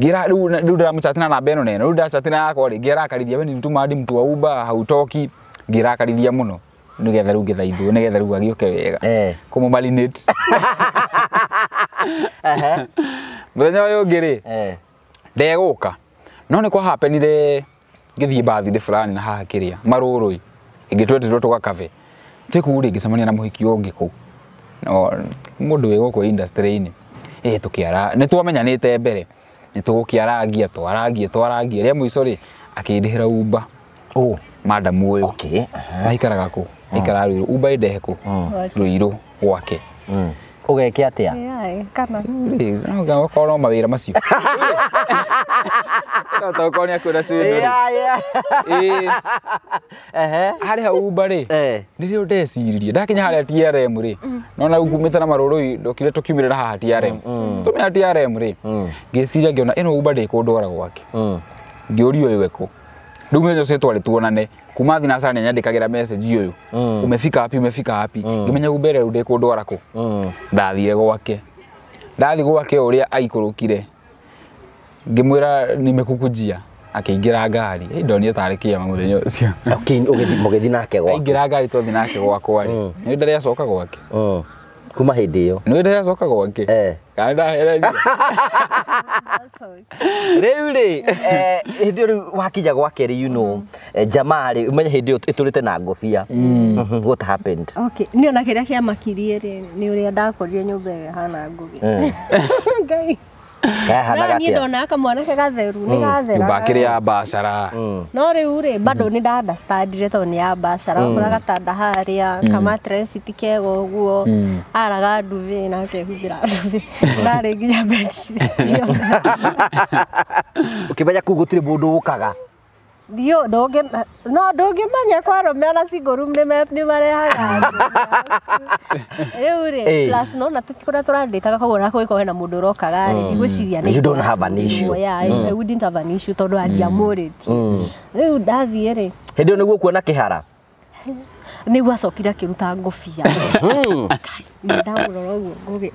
ngira riu riu ndiramuchatina na beno nene riu ndachatina yakwa gira arakarithia we nindutuma ndi mtu wa uba hautoki ngirakarithia muno nigetha riu ngithaithwo nigetha riu agioke wega eh. kumumarinate muthenya uyu ungi ri eh. ndeguka no ni kwahapenire ngithii bathirä fulani na haha kä rä a marå rå ngätwetirwo tågakabe tä kuu rä ngäcemania na må hiki å ngä kå må ndå wä gå kå inä tå kä ara nä twamenyanä te mbere nä tå gå kä aragia twaragie twaragie rä a må ico rä akä ndä hä ra umba madamu å yå aikaraga kå aikara rå irå umba ä ndehe kå mm. rå irå gwake mm ugeke atia kana no ukorwo mawira macio no to ukorwo niakwira cwindori harä a umba rä nä rä å ndeciririe ndakinya harä a trm mm, rä mm. nona ngumä na marå ndokire tå kiumä rä na haha trm mm, tå mä ra trm rä ngä ciria ngä ona ä no umba ndä kå ndwara gwake ngä å ria å yå ekå rä u mä nyo cä twarä tuonane kuma thi nacara nä nyandäkagä message å yå mm. umefika wapi umefika wapi mm. ngä menya kubere ude rä u ndä kå ndwara mm. ndathire gwake ndathi gwake å rä a nimekukujia rå kire ngä mwä ra akä ingä ra ngari ndonire tarä kä mamuthenyo må thenya å cio må nake gwakwa aingä ra ngari twathi nake gwakwarä mm. nä ndarä acoka gwake kuma hindi iyo ni wä acoka gwake eh. kana ndahereria rä u rä hä ndä ä rä wakinya gwake rä yuno eh, jamaa rä menye hä ndä ä yo ä tå rä te na ngobia mm. mm-hmm. what ona kä rä a kä kia makirie nä å rä a nyumba nyå mba hana ngugi eh. ngai niä ndona kamwanake gatheru nä hmm. gathera mbakä rä ya mbacara hmm. no rä u rä bado hmm. nä ndandastandire tondå nä ya mbacara kora gatanda harä a kamatreciti kega å guo araga nduvä na akehumbä ra nduvä ndarä nginya mbeci å kä menya kå u gå tirä må ndå å kaga thiå no ndå ngä menya kwarå me ana cingåru nä marehaga rä u rä nona tå tikå rä a tå randä taga koguo na gäkorwo hena må ndå å rokaga rä ndigwä ciria tondå andiamå rä ti rä u ndathiä rä hä ndä ä yo nä guo kuona kä hara nä gu acokire akä ruta ngobia hmm. nä ndagårora å guo ngågä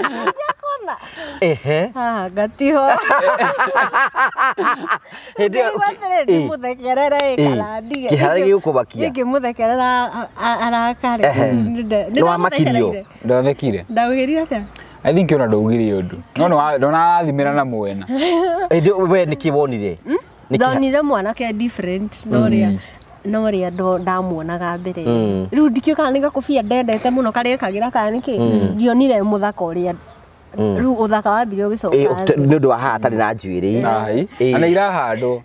ndiakona ah, ngatiho hä kä harä gä gå kå bakia ngä må thekerera arakarä nä wamakirio ndathekire ndaå hä rire atä i think ona ndaugire undu no no na arathimira na mwena ndi we niki wonire hmm? ndonire mwanake e different no hmm. ria no ria ndamuonaga mbere hmm. riu ndikiu kana ni gakobia ndendete muno karekagira going to ndionire muthaka uria å thaka wambire nä ni ndå wa haha tari na njuiri na irahandwo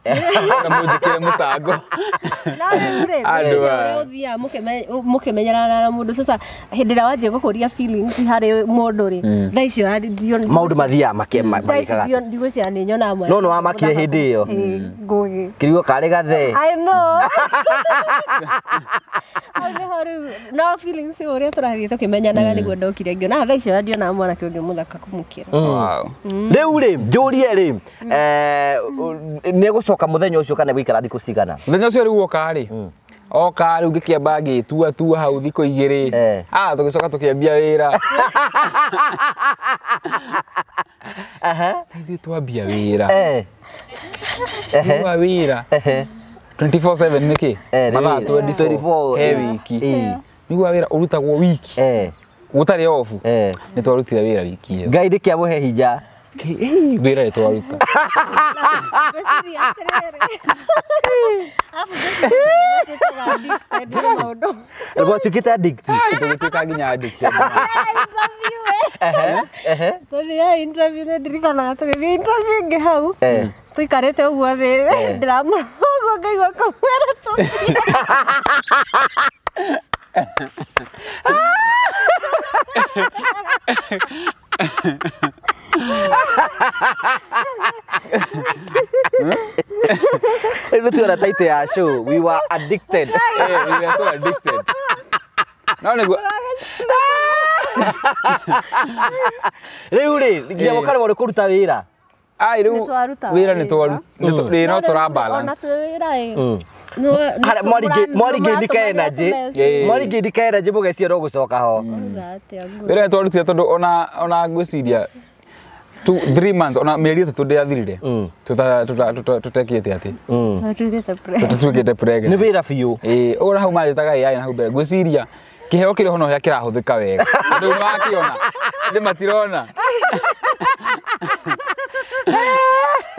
na munjikire mucango uthiaga mukimenyerana na mundu sasa hindi ira wanjia gukuria feelings hari mundu ri mm. thaa icio maundu mathiaga makemaigaga mm. ndigwiciria ni nyonaga mwana no ni wamakire hindi iyo ngugi kirigo kari gathee no feelings uria turathii tukimenyanaga mm. niguo ndokire ngionaga thaa icio ndionaga mwanake ungi muthaka kumukira mm. mm. riu ri eh, gå coka må thenya å cio kana guikara thiku cigana må thenya muthenya ucio riu mm. oka ri oka rä u ngä kä amba ngä tua tua hau thikå igä rä eh. a ah, tå gä coka tå kä ambia wä ra ithuä twambia wä ra wa wä ra nä kä mathaa he eh. wiki nä guo wä ra å rutagwo wiki gutari ofu eh ni twarutire wira wiki iyo ngai ndikia muhe hinya wira ni twaruta alikuwa tukita addict tukituka nginya addict tũthia interview nĩ ndirikanaga tũgĩthiĩ interview ingĩ hau å eh. guo thĩ eh. ndĩramũra ũguo ngaigua kũmwĩra tũthiĩ Rä tuona taitå ya show we were addicted. yeah, we were so addicted. No nä u rä nginya må karemwo nä kå ruta wä ra rä u wä ra nä tå rambana mwarigindika energy mwarigindika energy mugecia no gucoka ho wira twarutire tondå ona ona ngwiciria tu 3 tå ona mieri itatu ndiathirire kä ati tutugite pregnant ni wira å ii na hau majetaga yai na hau mbere ngwiciria kä kiri hono ka wega ndå ndu ni ona nä matirona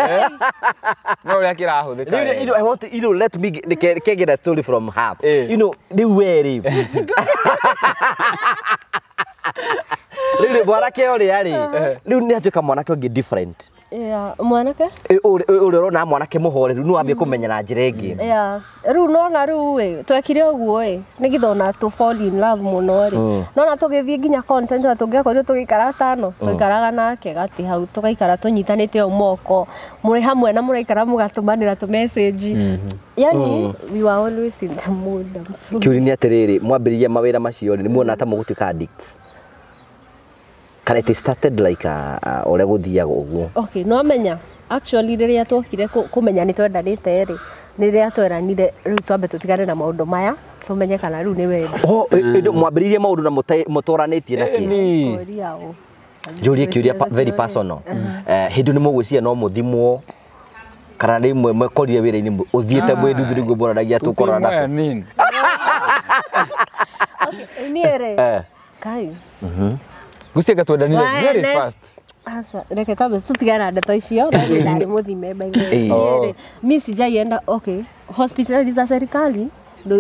Eh? no ria know i want to, you know let me get, can get a story from her eh. you know they weri riu mwanake å rä a rä rä u nä atuä ka different mwanake å rä a å rona mwanake må horeru nä wambä mm. kå menya na njä ra ä ngä rä u nona rä u twekire å guo ä nä githona tå må no nona tå gä thiä nginya na tå ngä akorirwo tå gä ikara tano mm. tå ikaraga nake gatä hau tå gaikara tå nyitanä te o moko må rä hamwe na må raikara må gatå manä ra mm-hmm. yani mm. we were always nä atä rä rä mwambä rä ria mawä ra macio nä muona ta må gå tuä ka kana it started like uh, uh, ũrĩa gũthiaga ũguo okay no amenya actually rĩrĩa twokire kũmenya nĩ twendanĩte rĩ nĩ rĩrĩa tweranire u twambe tå tigane na maå ndå maya tå menye kana rä u nä oh, mwambä rä irie maå ndå na må tie na kĩ njũrie kĩũria very personal hĩndĩ nĩ cia no må thimwo kana rĩmwe mwekorire å thiä te mwä nduthu nĩguo mworanagia tũkorana niĩ rĩ kai guciä twenda very fast Asa, reke twambe tutigana ndeto icio ndathiĩ ndarĩ mũthime maigĩrĩ oh. mi enda okay hospital hospitali za serikali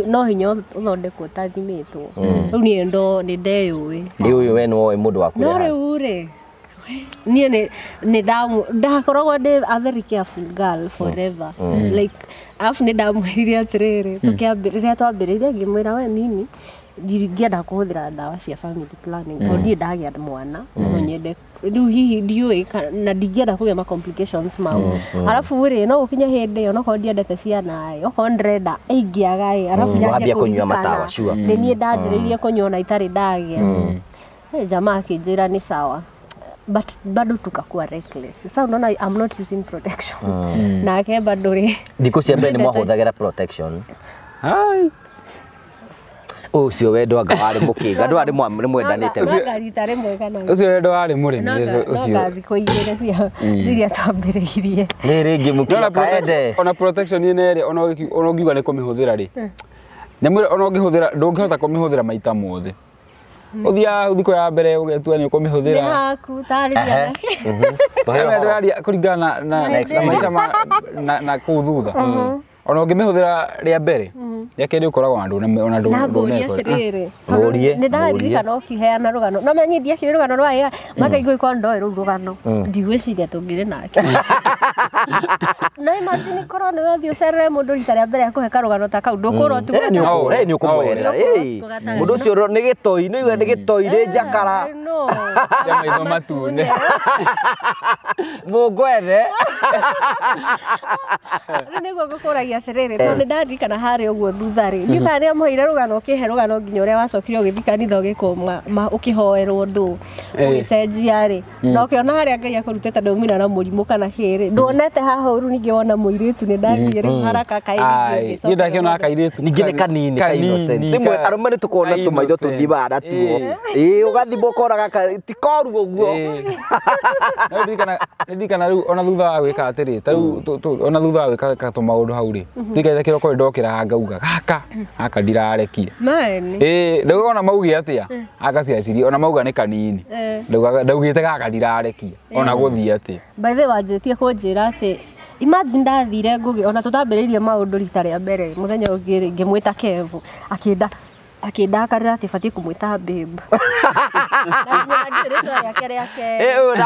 no hinya uthondekwo utathimĩtwo mm. rĩu niĩ ndo nĩ ndeyũĩ ndĩũĩ we nĩwoĩ mũndũ waku no re rĩu rĩ niĩ nĩ ndakoragwo ndĩ a very careful girl forever like mm. mm. like alafu nĩ ndamwĩrire atĩrĩrĩ mm. rĩrĩa twambĩrĩirie ngĩmwĩra we mimi ndingĩenda kũhũthĩra ndawa cia family planning tondũ mm. ndirĩ ndagĩa mwana mm. no nyende rĩu hihi ndiũĩ na ndingĩenda kũgĩa ma complications mau mm, arabu rĩ no gũkinya hĩndĩ ĩyo onokorwo ndiendete ciana ĩ okorwo ndĩrenda ĩingĩaga ĩ arabu nyanjie kũnyua matawa cua nĩ niĩ ndanjĩrĩirie kũnyua na itarĩ ndagĩa jamaa akĩnjĩra ni sawa but bado tukakuwa reckless sasa so, unaona i'm not using protection mm. nake bado ri thiku cia mbere ni mwahũthagĩra protection Hi ucio wendo anga warä må kä nga ndå nä mwendanä wendo warä må rä miuciothikå igä rä mm. ciria twambä rä irie rä rä ngä må kiende ona ona å ngiuga nä kå mä hå thä ra rä nyamå ona å ngä hå ndå ngä hota kå mä hå thä ra maita mothe uthiaga mm. thikå ya mbere ugetua nä å kå mä hå thä ra kå ringana na maica na kå thutha ona å ngä mä hå thä ra rä a mbere rä a kerä å koragwo ona ndånenä ndaririkana å kiheana rå gano no menyi ndiakiä rå gano rwa makaigå ikorwo ndoä rå u rå gano ndigwä ciria tå ngä rä nake na imagine korwo nä wathiä å cerere må ndå rita rä a mbere akå heka rå gano ta kau ndå kå rwo mm. tu nä å kå mwerera må ndå å cio nä gä toi nä iga nä gä toi rä njakara maitho matune må ngwethe nä guo ngå kå ragia ria atiriri tondu ndathi kana haria uguo thutha ri ni kana amuheire rugano ukihe rugano nginya uria wacokire ugithi kanitha ugikoma ukihoerwo ndu ugicenjia ri na ukiona haria ngai akurutite ndaumina na murimu kana kiri nduonete haha uru ningi wona muiritu ni ndathire mm-hmm. haraka kairitu ni ndakiona kairitu ningi ni kanini ka innocent rimwe arume ni tukona tumaitho tuthibara tuo ii eh. ugathimwo ukoraga ti koru uguo eh. ndirikana riu ona thutha wa gwika atiri ta riu ona thutha wa gwika tumaundu hau ri rä mm-hmm. ndigethe kä roko ndokĩra ngauga gaka gaka ndirarekie ona mauge atä a agaciacirie ona mauga nä kanini ndaugä te gaka ndirarekia ona gå thiä atä mbaithä wanjä tie kå njä ra atä imagine ndathire ngũgĩ ona tũtambĩrĩirie maũndũ rita rĩa mbere mũthenya ũngĩ ngĩmwĩta kevu akĩnda akindakarira ati batie kumwita babe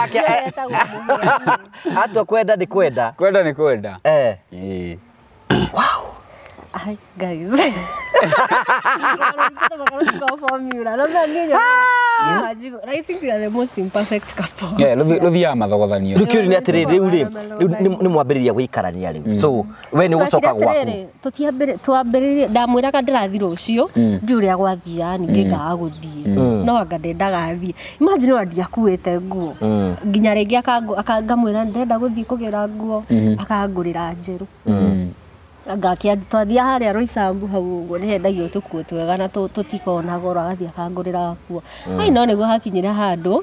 atua kwenda ni kwenda kwenda ni kwenda eh wow. Hi å nä atä rä u nä mwambä rä ria gå ikarania rä so we nä gå coka gwakuambä rä rie ndamwä raga ndä rathi rå cio mm. ndi å rä a gwathia ningä mm. ngaga gå thiä mm. no anga ndendagathiä nä ona ndiakuä te nguo nginya rä ngä ngamwä ra ndenda gå thiä kå gä ra nguo mm-hmm. akangå rä ra njerå ngakia twathiä harä a roicangu hau å guo nä hendagio tå kuo twega na tå na goro agathiä akangå rä ra gakuo mm. ai no nä guo re handå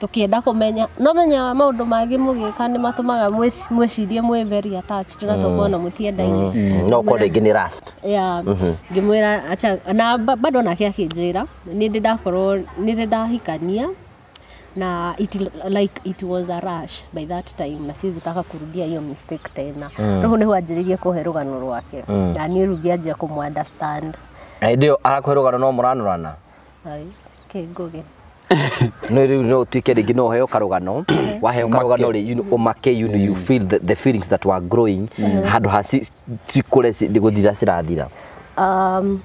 tå kä enda kå menya mm. Mm. no menyaga maå ndå mangä må gä ka nä matå maga mwä cirie mwä veri na tokona må tiendaine no korwo rä ngä nä ngä mwä ra na bado nake akä njä ra nä ndä ndakorwo nä ndä ndahikania na it, like it was a rush by that time na siwezi taka kurudia hiyo mistake tena mm. roho niho anjĩrĩirie kũhe rũgano rwake mm. na niĩ rugi anjia kũmũunderstand hĩndĩ ĩyo arakũhe rũgano no mũranũrana kĩngũgĩ no rä u to å tuä rä ngä no heo karå waheo you rä å make you, you mm. feel the, the feelings that were growing mm. handå ha cikå re gå thira cirathira um,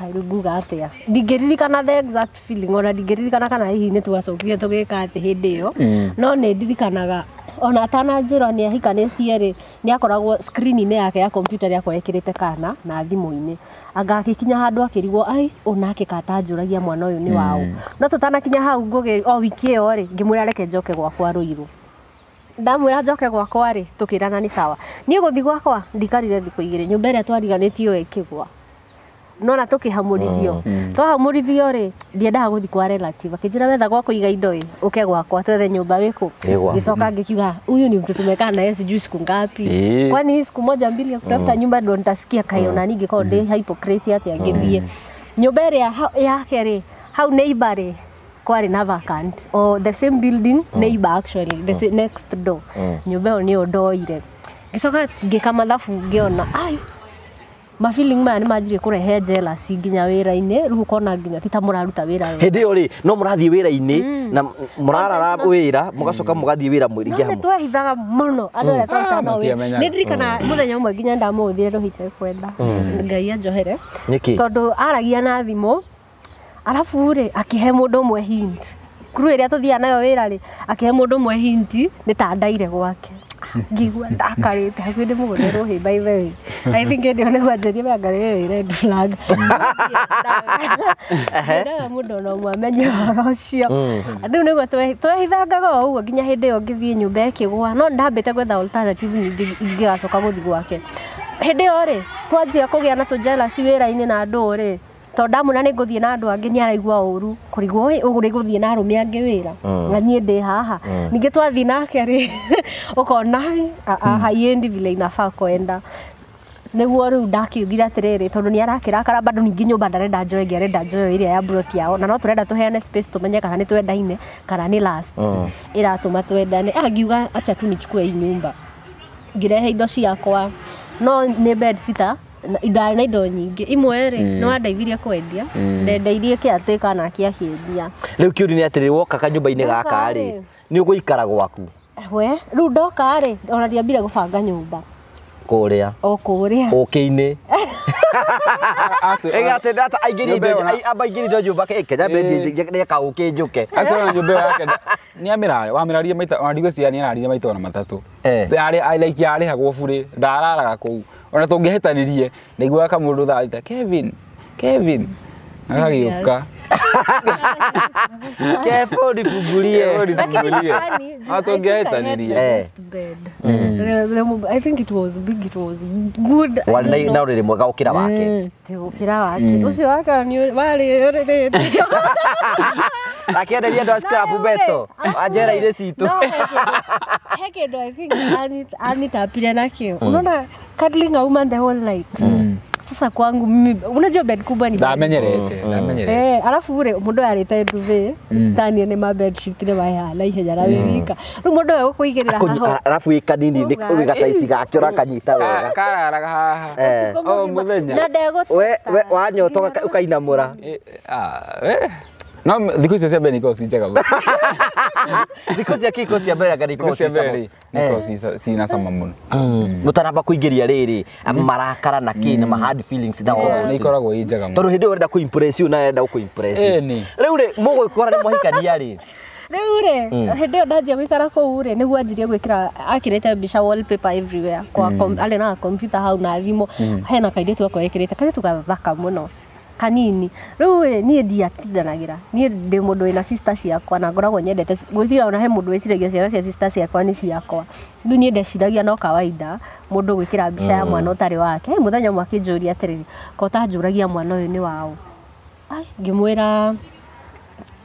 karu nguga atia ndingiririkana the exact feeling ona ndingiririkana kana hihi nä twacokire tå gä ka atä hä ndä ä yo mm. no nä ndirikanaga ona atana njä rwo nä ahikanä rä akoragwo skrini-inä yake ya kompyuta nä akorwo kana na thimå-inä angakikinya handå akärigwo ai onake kata njåragia mwana å yå nä no tå tanakinya hau ngå o wiki ä yo rä ngä mwä ra reke njoke gwakwa rå ndamwira njoke gwakwa rĩ tũkĩrana nĩ sawa niĩ gũthiĩ gwakwa ndikarire thikũ igĩrĩ nyũmba ĩrĩa twariganĩtio ĩkĩgwa nona tukihamurithio oh, mm. twahamurithio ri ndiendaga guthi kwa relative akinjira wetha gwa kuiga indo i uke gwakwa twethe nyumba wiku ngicoka hmm. ngikiuga huyu ni mtu tumekaa naye sijui siku ngapi yeah. kwani siku moja mbili ya hmm. kutafuta mm. nyumba ndo nitasikia kayo na ningi kwa ndi hmm. hypocrite ati angithie mm. nyumba iria yake ri hau neighbor ri kwarĩ na vacant or the same building mm. neighbor actually the mm. next door mm. nyumba ĩyo nĩyo ndoire ngĩcoka ngĩka mathabu ngĩona ai mafeeling maya nä manjirie kå rehe jealousy nginya wä ra-inä rä u kona nginya tita må raruta wä ra hä ndä ä yo rä no må rathiä wä ra-inä mm. na må rarara wä ra må gacoka må gathiä wä ra mwä ringä hamwe twehithaga mũno andå arä a mm. twarutanao ah, nä ndirikana må mm. thenya ũmwe nginya ndamå hå thire rå hite kwenda ngai anjohere tondå aragia na thimå arabu rä akä må ndå ũmwe hint kuru ä rä a tå thiaga nayo wä ra rä akä he må ndå ũmwe hinti nä ta ndaire gwake ngigua ndakarĩte hakuhĩ ndĩ mũgũnda rũhĩ mbaithe ĩ i think ndĩ ona manjaria maya ngarĩ ĩ red flag ndaga mũndũ ona ũmwe amenye ũhoro ũcio mm. rĩu nĩguo twehithangaga o ũguo nginya hĩndĩ ĩyo ngĩthiĩ nyũmba ĩkĩgũa no ndambĩte gwetha alternative ingĩgacoka gũthiĩ gwake hĩndĩ ĩyo rĩ twanjia kũgĩa na tũjelasi wĩra-inĩ na andũ rĩ to ndamwona nä ngå thiä na andu angä ni araigua å ru kå guthie å rä gå thiä na arå me angä wä ra na mm. niä ndä haha mm. ningä twathiä nake rä å kona mm. haiendi vile inafaa kwenda niguo riu ndakiugire atiriri tondu ni arakira arakirakara bado ningi nyumba ndarenda njoe ngi arenda njoe iria ya block yao na no turenda tuheane space tumenye kana ni twendaine kana ni last mm. iratuma twendane angiuga ah, acha tu ni chukue nyumba ngirehe indo ciakwa no ni bed sita ndari na indo nyingä imwe rä mm. nä wandeithirie kwendia mm. ndendeirie kä atä kana kä akäendia rä u kä ri nä atä rä woka nyå mba-inä gaka rä nä å gå ikara gwaku we rä u ndoka rä ona ndiambire gå banga nyå mba kå rä a o kå rä a å kä inä ägatä ndata aingä rindo nyå mba kenya mendinäka å kä njå ke ä nyå mba yake nä amä raria wamä raria maita ona ndigwä cia nä araririe maita ona matatå yarä hagwo burä ndararaga kå u ona tungihitanirie ndaiguaga kamundu thaita Kevin Kevin agagiuka Careful nifungulie. Nifungulie. Hatungehitanirie. I think it was big, it was good. Wali na uriri mwega gukira wake. Gukira wake. Ucio waka ni uriri. Akienderia andå a scrap beto citå he kä anitapire nakä cuddling a woman the whole night mm. Sasa kwangu mimi, unajua bed kubwa ni amenyerete ndamenyerete oh, oh. eh, alafu ure mundu arite nduve mm. tani ne mabed shikire waya la ihenya jara mm. wirika ru mundu we kuigirira haho alafu ika ikadini ni kuiga size gake urakanyita wega kararaga haha eh. oh mudenya na dego we wanyo wanyotoka ukainamura eh, eh, ah eh No, thikå icio cia mbere nä ci njega cia kä cia mbere nä cia mbere nä cina cama må no må taramba kå ingä ria rä rä marakara na kä na mahad mm. nä eh, ikoragwo i njega tondå hä ndä ä yo renda kå na renda gå kå rä u rä må gå kora nä mwahikania rä riu ri hindi iyo ndanjia guikara kuu anjirie hau na mm. hena kanini riu niä ndiatindanagä niä ndä må ndå wä na sister ciakwa na ngoragwo nyendete gwä ona he må ndå wä ciana cia sister ciakwa nä ciakwa rä u niä ndeciragia no kawaida må ndå gwä kä ra mbica ya mm. mwana å tarä wake må thenya mwe njå ria kota ragia mwana å yå nä wao ngä mwä ra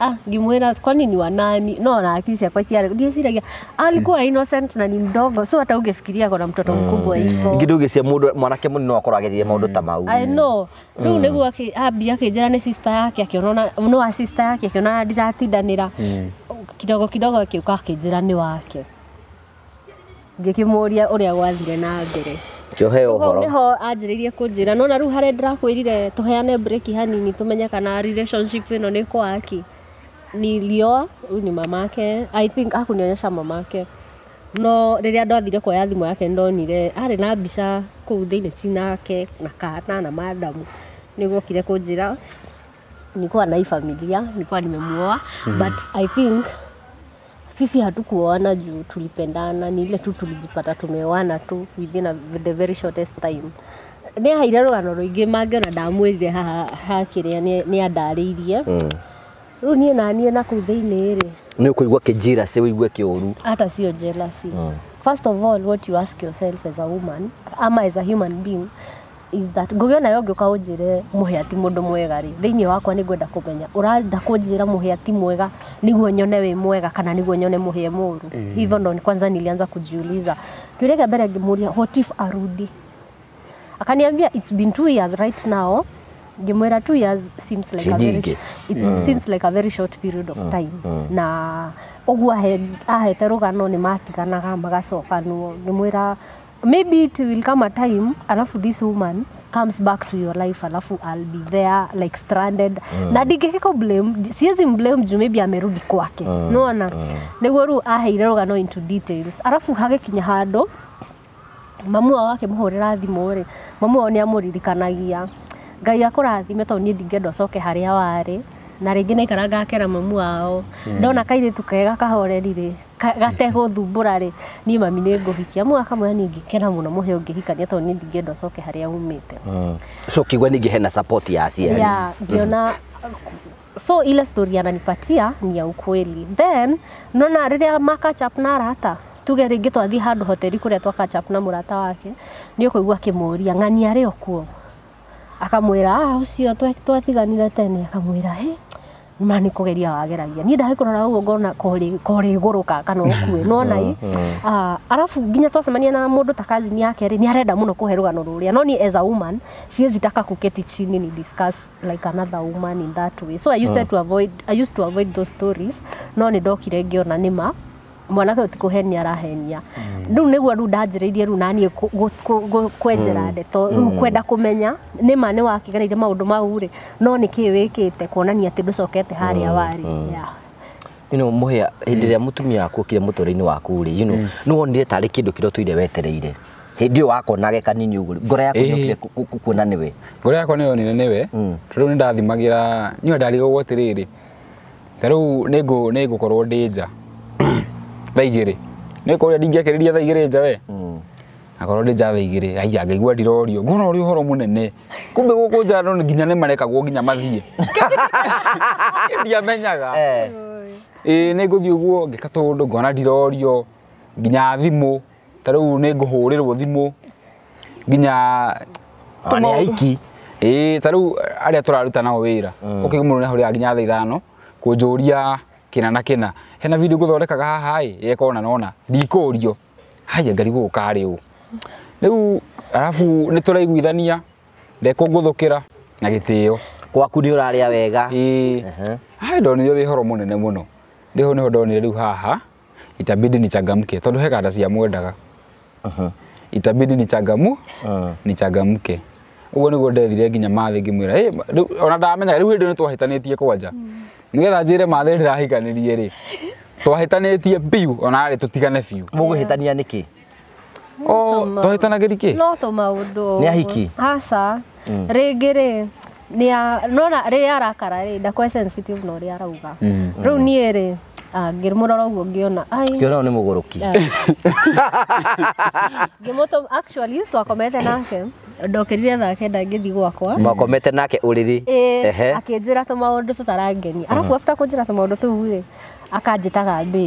ah, ngimwira kwani ni wanani? No, na akili yakwa tiare ndieciragia ah, alikuwa hmm. innocent na ni mdogo, so hata ungefikiria kwa mtoto hmm. mkubwa hmm. hivyo ingi ndugiciria mundu mwanake munini wakorwo ageririe maundu ta mau I know riu abi ambia akinjira ni sister yake akionana no wa sister yake akionana ndiratindanira kidogo kidogo akiuka akinjira ni wake ngikimuria uria gwathire na mbere kioheo horo niho anjiririe kunjira no na riu haria ndirakwirire tuheane break hanini tumenye kana relationship ino ni kwaki nilioa huyu ni mamake i think hakunionyesha mamake no rä rä a ndathire kuoya thimå yake ndonire arä na mbica kå u thä inä cinake na kana na madamu nä guokire kå njä ra nikuwa na hii familia kwa nimemuoa memuoa but i think sisi kuoana juu tulipendana ni ile tu tulijipata tumeoana tu within a, the very shortest time nä ahaire rå gano rå ingä mangä ona ndamwä rire haha hakä rä a nä andarä irie mm rä u niä naniä na kå u thä inä rä nä se å igue kä å ru hata cio jealousy mm. first of all what you ask yourself as a woman ama as a human being is that ngũgä ona yo ngä å njä må ti må ndå mwega rä thä inä wakwa nä ngwenda kå menya å renda ti mwega niguo nyone wä mwega kana niguo nyone må hä hivyo ndo kwanza nilianza kujiuliza kiå rä kä mbere ngä må ria arudi akaniambia it's been two years right now jumwera two years seems like, a very, it mm. seems like a very short period of mm. time mm. na he ahete rugano ni matiganaga magacokanwo ngimwira maybe it will come a time alafu this woman comes back to your life alafu I'll be there like stranded mm. na ndingĩkĩka blame siwezi blame ju maybe amerudi kwake mm. nona mm. nĩguo rĩu aheire rũgano into details alafu hagĩkinya handũ mamua wake mũhũrĩra thimũ rĩ mamua nĩ amũririkanagia ngai akũrathime tondũ niĩ ndingĩenda ũcoke harĩa warĩ na rĩngĩ naikara ngakera mamu wao hmm. ndona kairĩtu kega kahoreri rĩ gategũthumbũra rĩ ni mami nĩ ngũhikia mu akamwĩra niĩ ngĩkena mũno mũhe ũngĩhikania tondũ niĩ ndingĩenda ũcoke harĩa umĩte hmm. so kigwa ningĩ hena support ya aciari ya ngĩona so ile story ananipatia ni ya ukweli then nona rĩrĩa makachap na arata tuge rĩngĩ twathiĩ handũ hoteri kũrĩa twakachap na mũrata wake nĩ ũkũigua akĩmũria ng'ania arĩ okuo akamwira ah ucio twatiganire tene akamwira he ma nä kå geria wageragia niä ndahä kå rora å guo ngona korä gå rå ka kana å kue nona i ah, arabu nginya twacemania na må ndå ta kazini yake rä nä arenda må no kå he rå gano rå rä a no ni as a woman siwezi taka kuketi chini ni discuss like another woman in that way so i used, ah. to, avoid, I used to avoid those stories no nä ndokire ngä ona nä ma mwanake å tikå henia arahenia rä u nä guo rä u ndanjä rä naniä kwenjera mm. ndeto rä u mm. kwenda kå menya nä ma nä gereire maå ndå mau rä no nä kä wä kä te kuonania atä ndå cokete harä a mm. warä you know muhia hindi ria mutumia waku kire inä waku ri you know ni wonire tari kindu kiro tuire wetereire hindi yo wakonage kanini ugu ngoro yaku ni ukire eh. kuona niwe ngoro yakwa niyo nene niwe tondu ni ndathimagira rä rä tarä u nä ni ngukorwo ndä nja tha igä nä kå rä a akä rä ria tha igä rä nja we mm. akorwo ndä nja tha igä rä aiya ngä igua ndirorio ngona å rä å horo må nene kumbe gå kå nja nginya nä marekagwo nginya mathiä ndiamenyaga ä eh. nä ngå thiä å guo ngä ka tå ndå ngona ndirorio nginya thimå tarä u nä ngå hå rä rwo thimå nginya nä aiki ä tarä u arä a tå raruta nao wä ra å mm. kä må rå nä ahå rä nginya tha ithano kå njå ria kina na kina hena video guthondekaga haha i yekona nona ndikurio haya ngarigå ka rä riu rä u arabu nä tå raiguithania ndekå thukira na gä tä o uraria wega å rarä a wega haya ndonire wä horo munene muno må no ho nä ho ndonire riu u haha itabidi ni changamke tondu he kanda cia mwendaga aha itabidi nichangamu nichangamke å guo nä guo ndethire nginya mathi ngimwira mwä ona ndamenyaga riu hindi hä ndä kwanja mm nigetha njire mathe ndirahikanirie ri twahitanitie biu ona ri tutigane biu muguhitania niki o twahitanagira ki no to maundu ni ahiki aca mm. ringi ri nona ri arakara ri kwa e sensitive na uria arauga mm. riu niä rä ngĩmũrora ũguo ngĩona ngĩona nĩ mũgũrũki ngĩmũtũma actually twakomete nake ndokerire thake kenda ngĩthiĩ gwakwa mwakomete nake uriri ehe akinjira tumaundu tũtarangenia arabu afta kunjira tumaundu tũu rĩ akanjĩtaga babe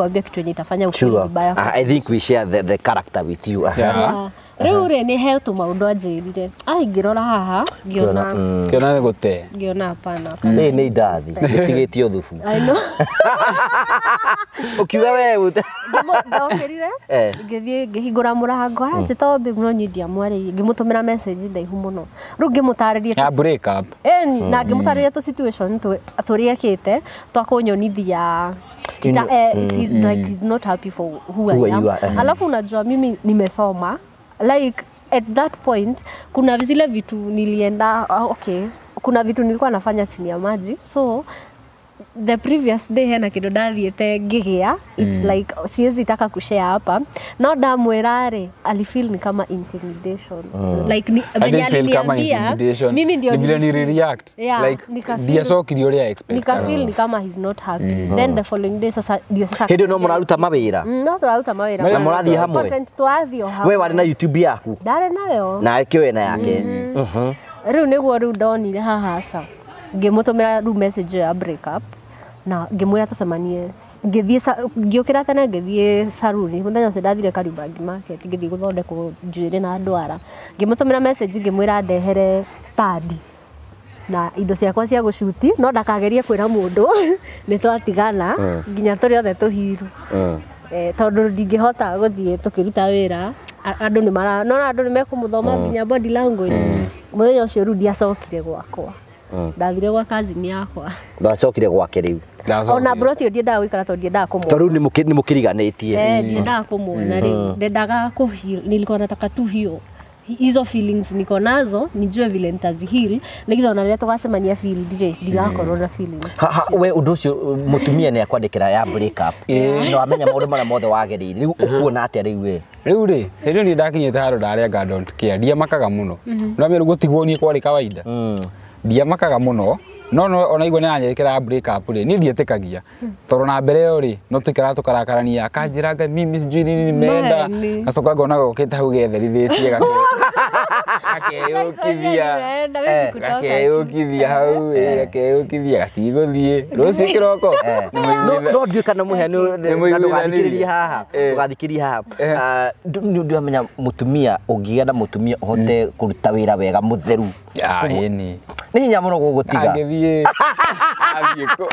nikwambia kitu yenye itafanya ukiri vibaya. I think we share the, the character with you. Yeah. yeah. Rä u rä nä heo tå maå ndå anjärire ah, haha ngäona ngäona mm. nä gå te ngäona hapana rä nä indathi nä tigä tie å thubu å we ndaåkä rire eh. ngä thiä ngä hingå ra må rango anjä ah, mm. ta mbä no nyindia mwarä ngä må tå mä ra ndaihu må no rä ya break up tarä eh, rie na mm. ngä må tarä rie tå tå rä ekä te twakå nyonithia alafu unajua mimi nimesoma like at that point kuna zile vitu nilienda ah, okay kuna vitu nilikuwa nafanya chini ya maji so the previous day hena kindu ndathiite ngigĩa its mm. like siwezi taka kushare hapa no ndamwira ali feel ni kama intimidation uh. like ni, feel venye intimidation mimi ndio ndio ni react yeah, like dia so ndiacokirie ũrĩa expect ni ka feel oh. ni kama he's not happy mm. then oh. the following day sasa ndio sasa hĩndĩ mm, no mũraruta mawĩra no tũraruta mawĩra na mũrathiĩ hamwe content twathio hamwe we warĩ na youtube yaku ndarĩ nayo na kiwe na yake mhm. uh-huh. rĩu nĩguo rĩu ndonire haha hasa ngĩmũtũmĩra rĩu message ya breakup na ngimwira tucemanie ngithie ngiukira tene ngithie saruni muthenya ucio ndathire Kariobangi market ngithie guthondekwo njuĩrĩ na ndwara ngimutumira message ngimwira ndehere stand na indo ciakwa cia gucuti no ndakagerie kwira mundu ni twatigana ah. nginya turi othe tuhiru ah. eh, tondu ndingihota guthie tukiruta wira andå nä mara nona andå nä mekå må thoma ah. nginya body language må mm. thenya å cio rä ndiacokire gwakwa Mm. ndathire gwa kazini yakwa ndacokire gwake riu ona bro tio ndiendaga guikara tondu ndiendaga kumwona tondu ni mukiriganitie eh ndiendaga kumwona ri mm. ndendaga kuhil nilikuwa nataka tu hiyo hizo feelings niko nazo nijue vile nitazihil nigetha ona rä rä a tå gacemania ndigakorwo na we å ndå å cio må tumia nä akwandä kä ra ya eh. na wamenya maå ndå marä a mothe wagereire rä u å kuona atä a rä u we rä u rä hä ndä ä yo niä ndakinyä te handå ndarä a ria makaga må no mhm. nä wamenya rä u gå tigwo niä kwarä kawaida mm ndiamakaga muno no no ona igwe nĩanyĩkĩra break up ri ni ndietĩkagia toro na mbere yo ri no tũikara tũkarakarania akanjĩranga menda sijui nini nimenda ngacoka ngona gokĩte hau getherithĩtie gakeyũkithia eh, gakeyũkithia hau eh, eh. gakeyũkithia gatigũthiĩ rũciũ kiroko no ndiũĩ kana ni na ndũgathikĩrĩrie haha ndũgathikĩrie haha ni ndu amenya mutumia ũngĩgĩa na mutumia ũhote mm. kuruta wira wega ya ĩni nä hinya må no gå gå tiga thiä athiä kå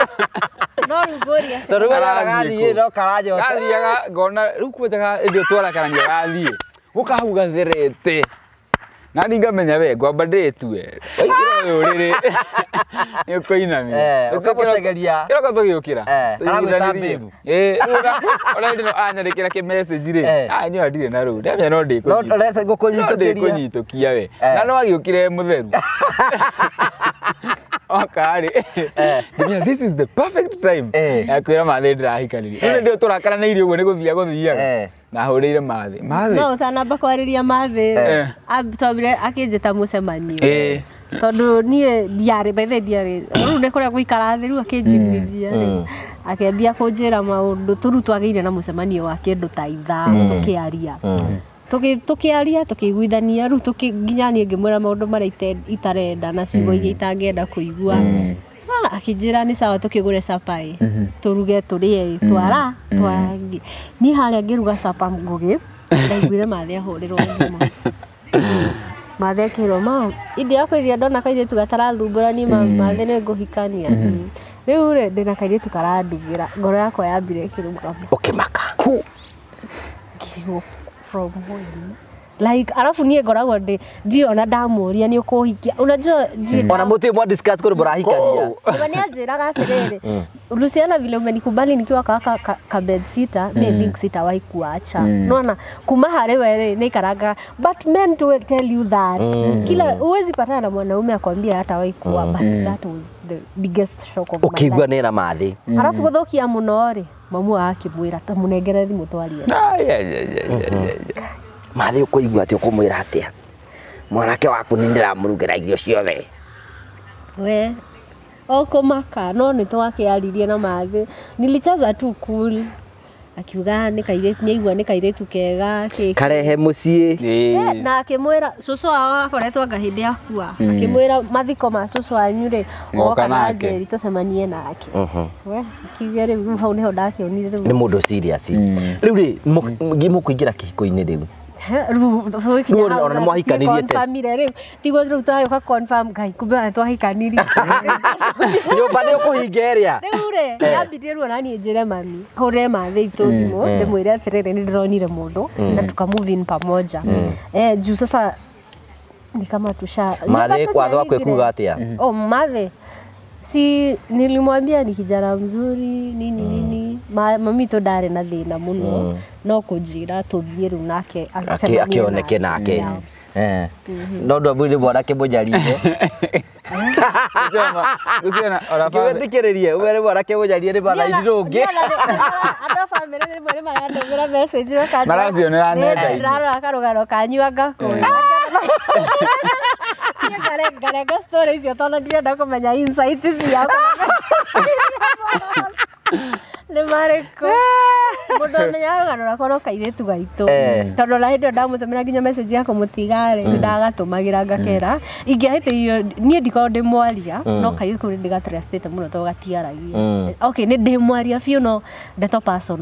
no rä u ngå ria tondå rä aragathiä no karanjotgathiaga ngona rä u kuonjaga ä ndä å twarakarania gathiä gå kahugatherete nani ngamenya we ngwamba ndĩtue waingĩra ah! rũrĩrĩ nĩ ũkũinamia eh, ũkabotegeria kĩroko tũgĩũkĩra eh, tũiguithanĩrie ona ndĩno anyandĩkĩra ah, kä rĩ eh. anyũ ah, ndirĩ na rũu ndamenya no kia we na no må theru wakari oh, eh. ndimenya this is the perfect time eh. ya kwira mathi ndirahikanirie rä eh. ndio tårakaraniirie å guo nä gå thia gå thiaga na hå rä ire mathä mathä no å tanamba kwarä mathä twambire akä njä ta må cemanio tondå niä ndiarä maithe ndiarä rä u nä kå rä a gå ikara thä rä u akä njiguithia rä mm. akĩambia kũnjĩra maũndũ tũru twagĩire na mũcemanio wa kĩndũ ta ithaa mm. tũkĩaria mm tukiaria tukiguithania ru u nginya niä ngä mwä ra itarenda na ciugo igi mm. itangenda kuigua igua mm. ah, akinjä ra sawa tukigure kä gå re tå e twara mm-hmm. twa ni harä ngiruga sapa ngugi ndaiguire mathe ahå rä mathe kiro ma indi yakwa iria ndona tugatara thumbura ni mathe mm-hmm. nĩ ngũhikania mm-hmm. rĩu rĩ ndĩna kairitu karandugira ngoro yako yambire ĩkĩrũgama ũkĩmaka ku ngĩrigwo from home like alafu nie ngoragwo ndi ndiona ndamuria ni ukuhikia unajua ona mutie mwa discuss kuri murahikania ni anjiraga atiriri mm. mm. Luciana vile umenikubali nikiwa kaka ka, ka bed sitter mm. mimi think sitawahi kuacha mm. naona kuma hare wewe nikaranga but men to tell you that mm. kila uwezi patana na mwanaume akwambia hatawahi kuwa mm. but mm. that was the biggest shock of okay, my life. nä ra mathä arabu mm. thå kia må no mamu akä mwä ra ta må nengere twarie ah, mhm. mathä å kå igua atä å kå mwä ra atä a mwanake waku nä ndä ramå rugä ciothe we maka no nä twakä aririe na mathä nilichaza tu cool akiuga nä ni aigua nä kairä kega karehe må ciä na akä mwä ra cå cå wao akoretwo hä ndä yakua hmm. akä mwä ra mathiko ma cå wanyu anyu rä goka na njeri tå cemanie nake kiuge rä u hau nä ho ndakä onire rä u nä må ndå hmm. rä u rä må hmm. kå ingä ra kä inä rä u ruo na ona mwahikanirie te confirmire riu tigo riu twa rä confirm ngai kumbe twahikanirie nyumba ni ukuhinga iria riu ri yambirie ruo nani njire mami hure mathe itu thimo ndimwire atiriri ni ndironire mundu na tuka move in pamoja eh juu sasa ni kama tusha mathe kwathwa kwikuga atia oh mathe si nilimwambia ni kijana mzuri nini mm. nini mami to ndari na thina muno mm. no kunjira tuthie riu nake akioneke nake eh. mm-hmm. no ndu ambwire mwanake munjarie gätikärä we rä mwanake må njarie nä matha rå ngä maracionera nendainä karå gano kanyuanga ngarega stories yo tondu ndirenda kumenya insight ciao nä marĩkå eh. må ndå nä agagarå rakorwo kairĩtu gaitå eh. tondå å hä ndä ä yo ndamå tå mä ra nginya ya kå må tigarä mm. ndagatåmagä ra mm. ngakera ingä ahä tä irio niä ndikorwo ndä mwaria mm. no kairä kå ndä gatä må no tondå gatiaragia nä ndä mwaria biå no ndeto å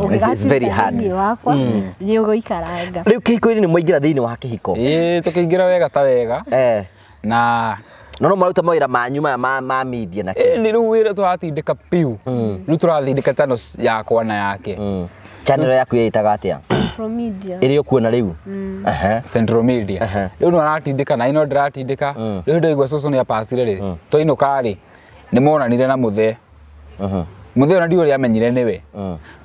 gä wakwa nä å gå ikaranga rä u kä hiko nä mwaingä ra thä inä wa kä hiko tå kä ingä ra wega ta wega eh. na no no maruta mawira manyu maya ma ma media na kĩ nĩ rĩu wĩra tũratindĩka piu hmm. rĩu tũratindĩka channel ya na yake hmm. channel yaku yĩtaga atĩa ĩrĩa ũkuona rĩu hmm. central media rĩu no aratindĩka na ino ndĩratindĩka rĩu ndaigua cũcũ nĩ apacire rĩ twainũka rĩ nĩ monanire na mũthee må muthä na ndiå rä amenyire nä we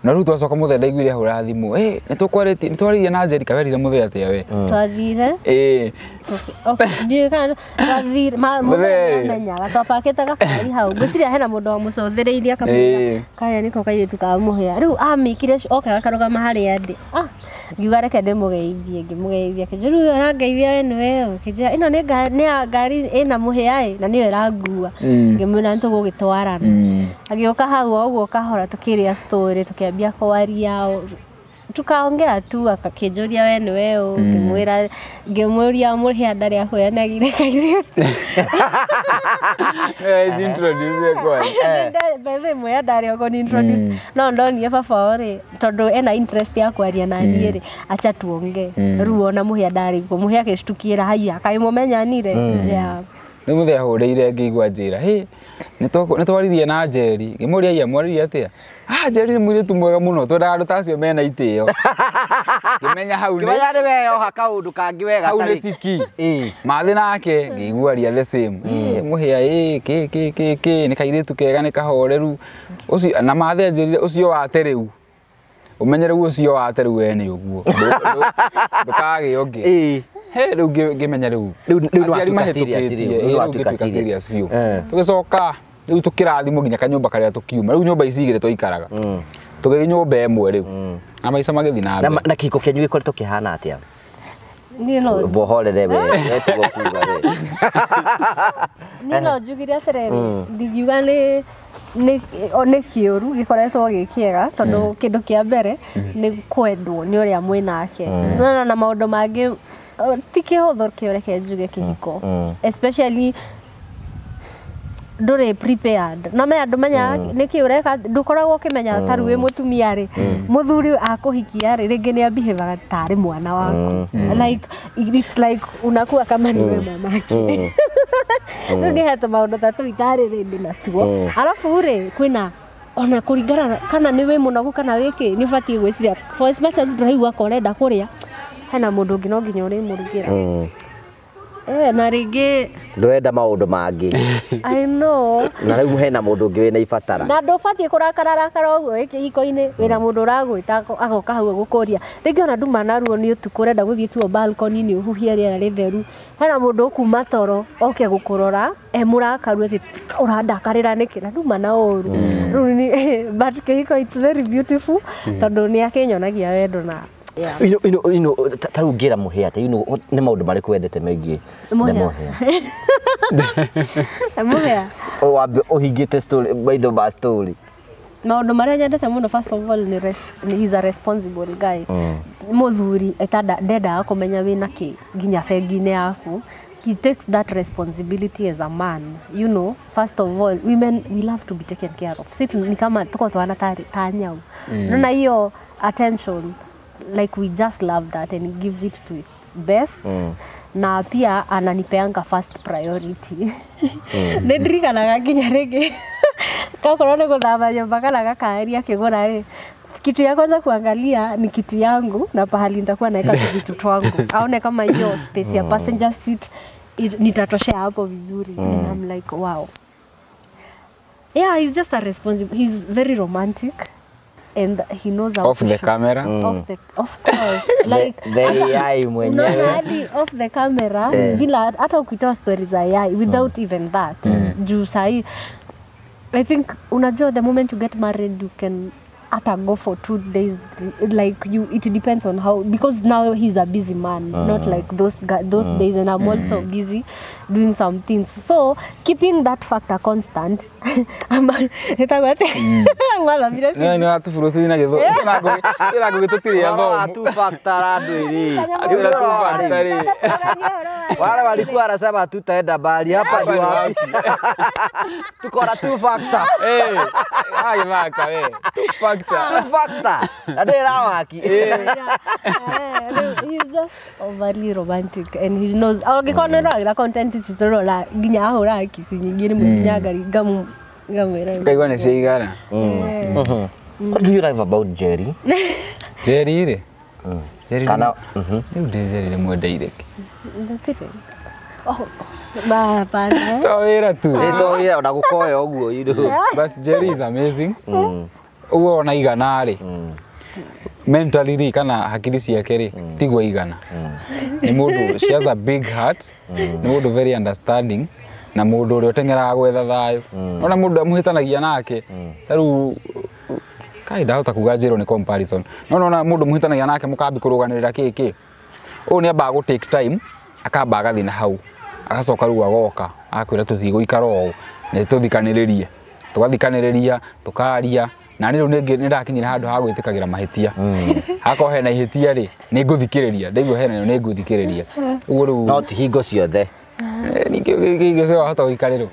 na rä u twacoka må thä ndaiguire hå ra thimå nä twaririe na njerika werire må thä atä awe twathiremamenyaga twapakä te hau ngå ciria hena må ndå wa må cothä rä irie akamä karä nä ko kairä hä a rä u amä okaga karå gama harä a ndä ah, ngiuga reke ndĩmũgeithie ru ara ngeithia ene we ina ne ga ne ngari ina mũhĩa ĩ na era ngua mm. ngimuna nto tũgũgĩtwarana mm. agĩũka hau o ũguo kahora tukiria story tukiambia kwaria tukaongea tu ria we ni weũ ngimwira ngimwĩria mũrĩa ndarĩ ahoyanagire kairĩtumbebe ĩmwe ya ndarĩ ogo no ndonire babao rĩ tondũ ena interest ya kwaria na mm. niĩ rĩ acha tuonge mm. rĩu ona mũhĩa ndarĩ guo mũhĩa agĩctukĩra haiya kaĩ mũmenyanire mm. rĩu mũthĩ ahũrĩire ngĩigua njĩra hĩ nitwaririe na njeri ngimuria ia mwaririe atia ah njeri ni mwiritu mwega muno twendaga andu ta acio mena itio ngimenya hau ngimenya ni weyoha kaundu kangi wega hau ni tiki mathi nake ngiigua ria the same muhia mm. ĩ kĩ kĩ kĩ kĩ nĩ kairitu kega nĩ kahoreru ucio na mathi anjĩrire ucio wate rĩu umenyere ucio wate rĩu we nĩ ũguo ndũkagĩ rä u ngä menya rä u tå gä coka rä u tå kä rathimå nginya kanyå mba karä a tå kiuma rä u nyå mba ici igä rä twaikaraga mm. tå gä nyå mba ä mwe rä u mm. na maica magä thiä nana mbere na kä kĩanyu gä koretwo kä hana atä a bohorere ah! niä no njugire atĩrĩrĩ mm. ndingiuga nä nä kä å ru gä koretwo gä kä ega tondå kä ndå kä a mbere nä kwendwo nä å rä a mwä nake na maå ndå mangä Oh, ti kä hå thå kä å reke njuge kä hiko especially ndå rä prepared no me andå menyaga mm. nä kä å reka ndå koragwo å kä menya mm. ta rä wä må tumia rä må mm. thuri akå hikia rä rä ngä nä ambihevaga tarä mwana waku like it's like unakua kama niwe mamake rä u nä hetå maå ndå tatå itarä rä ndä natuo arabu rä kwä ona kå ringana kana nä wä må nogu kana wä kä nä å batiä gwä ciria ndå raigua ka å renda kå rä a hena må ndå ngä no nginya å rä mårugä ra mm. na rä ngä ndå renda maå ndå mangä na rä u hena må ndå å ngä wä na ibatara na ndå batiä kå rakararakara å guo hiko-inä wä na må mm. ndå å ragwä ta agoka hau gå kå ria rä ngä ona nduma naruo nä å tukå renda gå thiä tuo balkoni nä å huhia rä era rä theru hena må ndå å kuma toro oke gå kå rora e må rakaru atä å randakarä ra nä kä ra nduma na å ru rä u kä hiko tondå nä akä nyonagia wendo na tarä u ngä ra må hä atä nä maå ndå marä kå wendete megiä ndemåhä wambe å hingä te maitho ma maundu maria nyendete muno first må all ni res, ni he's a responsible guy mm. muthuri eh, nginya bengi-inä yaku he takes that responsibility as a man you know first of all women we love to be taken care of si ni kama tuko twana ta nyau mm. nona hiyo attention like we just love that and it gives it to its best mm. na pia ananipeanga first priority mm. ndirikanaga nginya ringi kakorwo nä gå thamba nyomba kana gakari akĩgũra rä e. kitu ya kwanza kuangalia ni kiti yangu na pahali nitakuwa naeka vitu twangu aone kama hiyo space ya mm. passenger seat nitatoshea hapo vizuri mm. and I'm like wow yeah he's just a responsible he's very romantic and he knows how off the camera mm. off the of course like the, the yai mwenyewe hadi off the camera yeah. bila hata ukitoa stories za AI without mm. even that mm. juu sahi I think unajua the moment you get married you can ata go for two days like you it depends on how because now he's a busy man uh, not ah. like those those uh, days and I'm mm. also mm-hmm. busy doing some things so keeping that factor constant mm. wale walikuwa wanasema tutaenda bali hapa ni wapi? factor. Eh, Itu fakta. Ada yang factor. Adaelewa eh. Yeah. He's just overly romantic and he knows. Angĩkorwo nĩ rora content itu lah. Gini ici tũrora nginya ahũra haki ici nyingĩ nĩ mũkinyaga ngamu Kau Ngaigua nĩ ciaigana. What do you like about Jerry? Jerry rĩ? Hmm. Jerry kana Ini mhm. udah Jerry yang nĩ mwendeire kĩ? Ndakĩrĩ. Oh, Bapana. Eh. Towira tu. Eh, Towira aku oguo you itu. Bas Jerry is amazing. Mm uwe ona igana rä mm. mentally rä kana hakiri ciake rä mm. tigwa igana mm. nä må ndå she has a big heart nä må ndå very understanding na må ndå å rä a å tengeraga gwetha thayå ona må ndå amå hä tanagia nake tarä u kaä ndahota kuga njä rwo nä comparison no nona må ndå må hä tanagia nake må kambä kå rå ganä rä ra kä kä å nä ambaga gå take time akamba agathiä na hau agacoka rä u agoka akwä ra tå thiä gå ikara å å nä tå thikanä rä rie tå gathikanä rä ria tå karia na rä u nä ndakinyire handå hagwä tä kagä ra mahä hmm. hakorwo hena ihätia rä nä ngå thikä rä ria ndaigua hena nä ngå thikä rä ria guo rä u no hingo ciothe hingo eh, cio wahota gå ikarä rå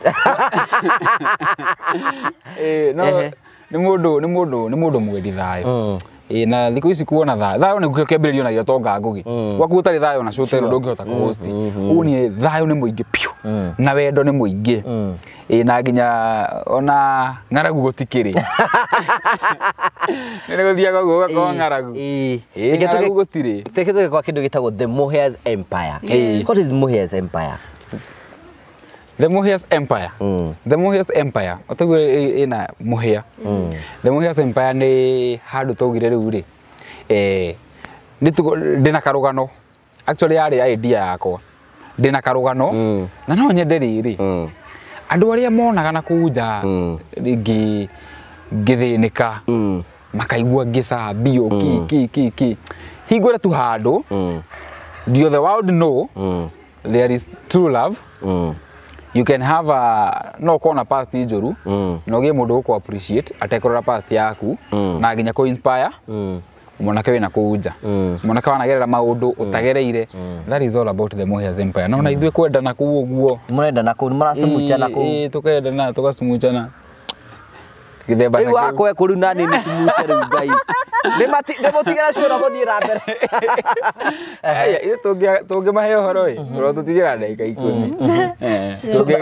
nä må ndå nä må ndå nä må ndå mwendi thayå hmm. na thikå ici kuona thayå thayå nä kä ambä rä rio na gä tonga ngågä gwaku å tarä thayå na cå tero ndå ngä hota kå hmm, guo nä thayå nä må ingä piå na wendo nä må ingä ä na nginya ona ng'aragu gå tikä rä nä gå thiaga guo gågakorwo ng'aragu ng'aragu gå tirä teke tå gekwa kä ndå gä tagwo the moheas empire yeah. what is the moheas empire the Muhias Empire. Mm. The Muhias Empire. Otaguo ina Muhia. Mm. The Muhias Empire ni handu tugire riu ri. Eh ni tu ndina karugano. Actually yari idea yakwa. Ndina karugano. Mm. Na no nyende riri. Mm andå arä a monaga na kå nja ngä thä nä ka makaigua ngä ca mbio ki mm. hingå re tu handå ndio mm. the world know mm. there is true love you can have a no kona past ru na å gä må ndå gå kå appreciate atekorora past yaku na nginya kå inspire mwanake wä na kå nja mm. mwanake wanagerera maå ndå å tagereire empire no na ithuä kwendana kå u å guo mrendana kå maracimuchana kå tå kendana tå gacimuchana githemba rä u wakwe kå rä u nani nä cimuche rä u ngai nä må tigä ra cå ra gå thiä na mbere ithu tå ngä mahe å horo ä tå tigä ra ndagä ka ikå mi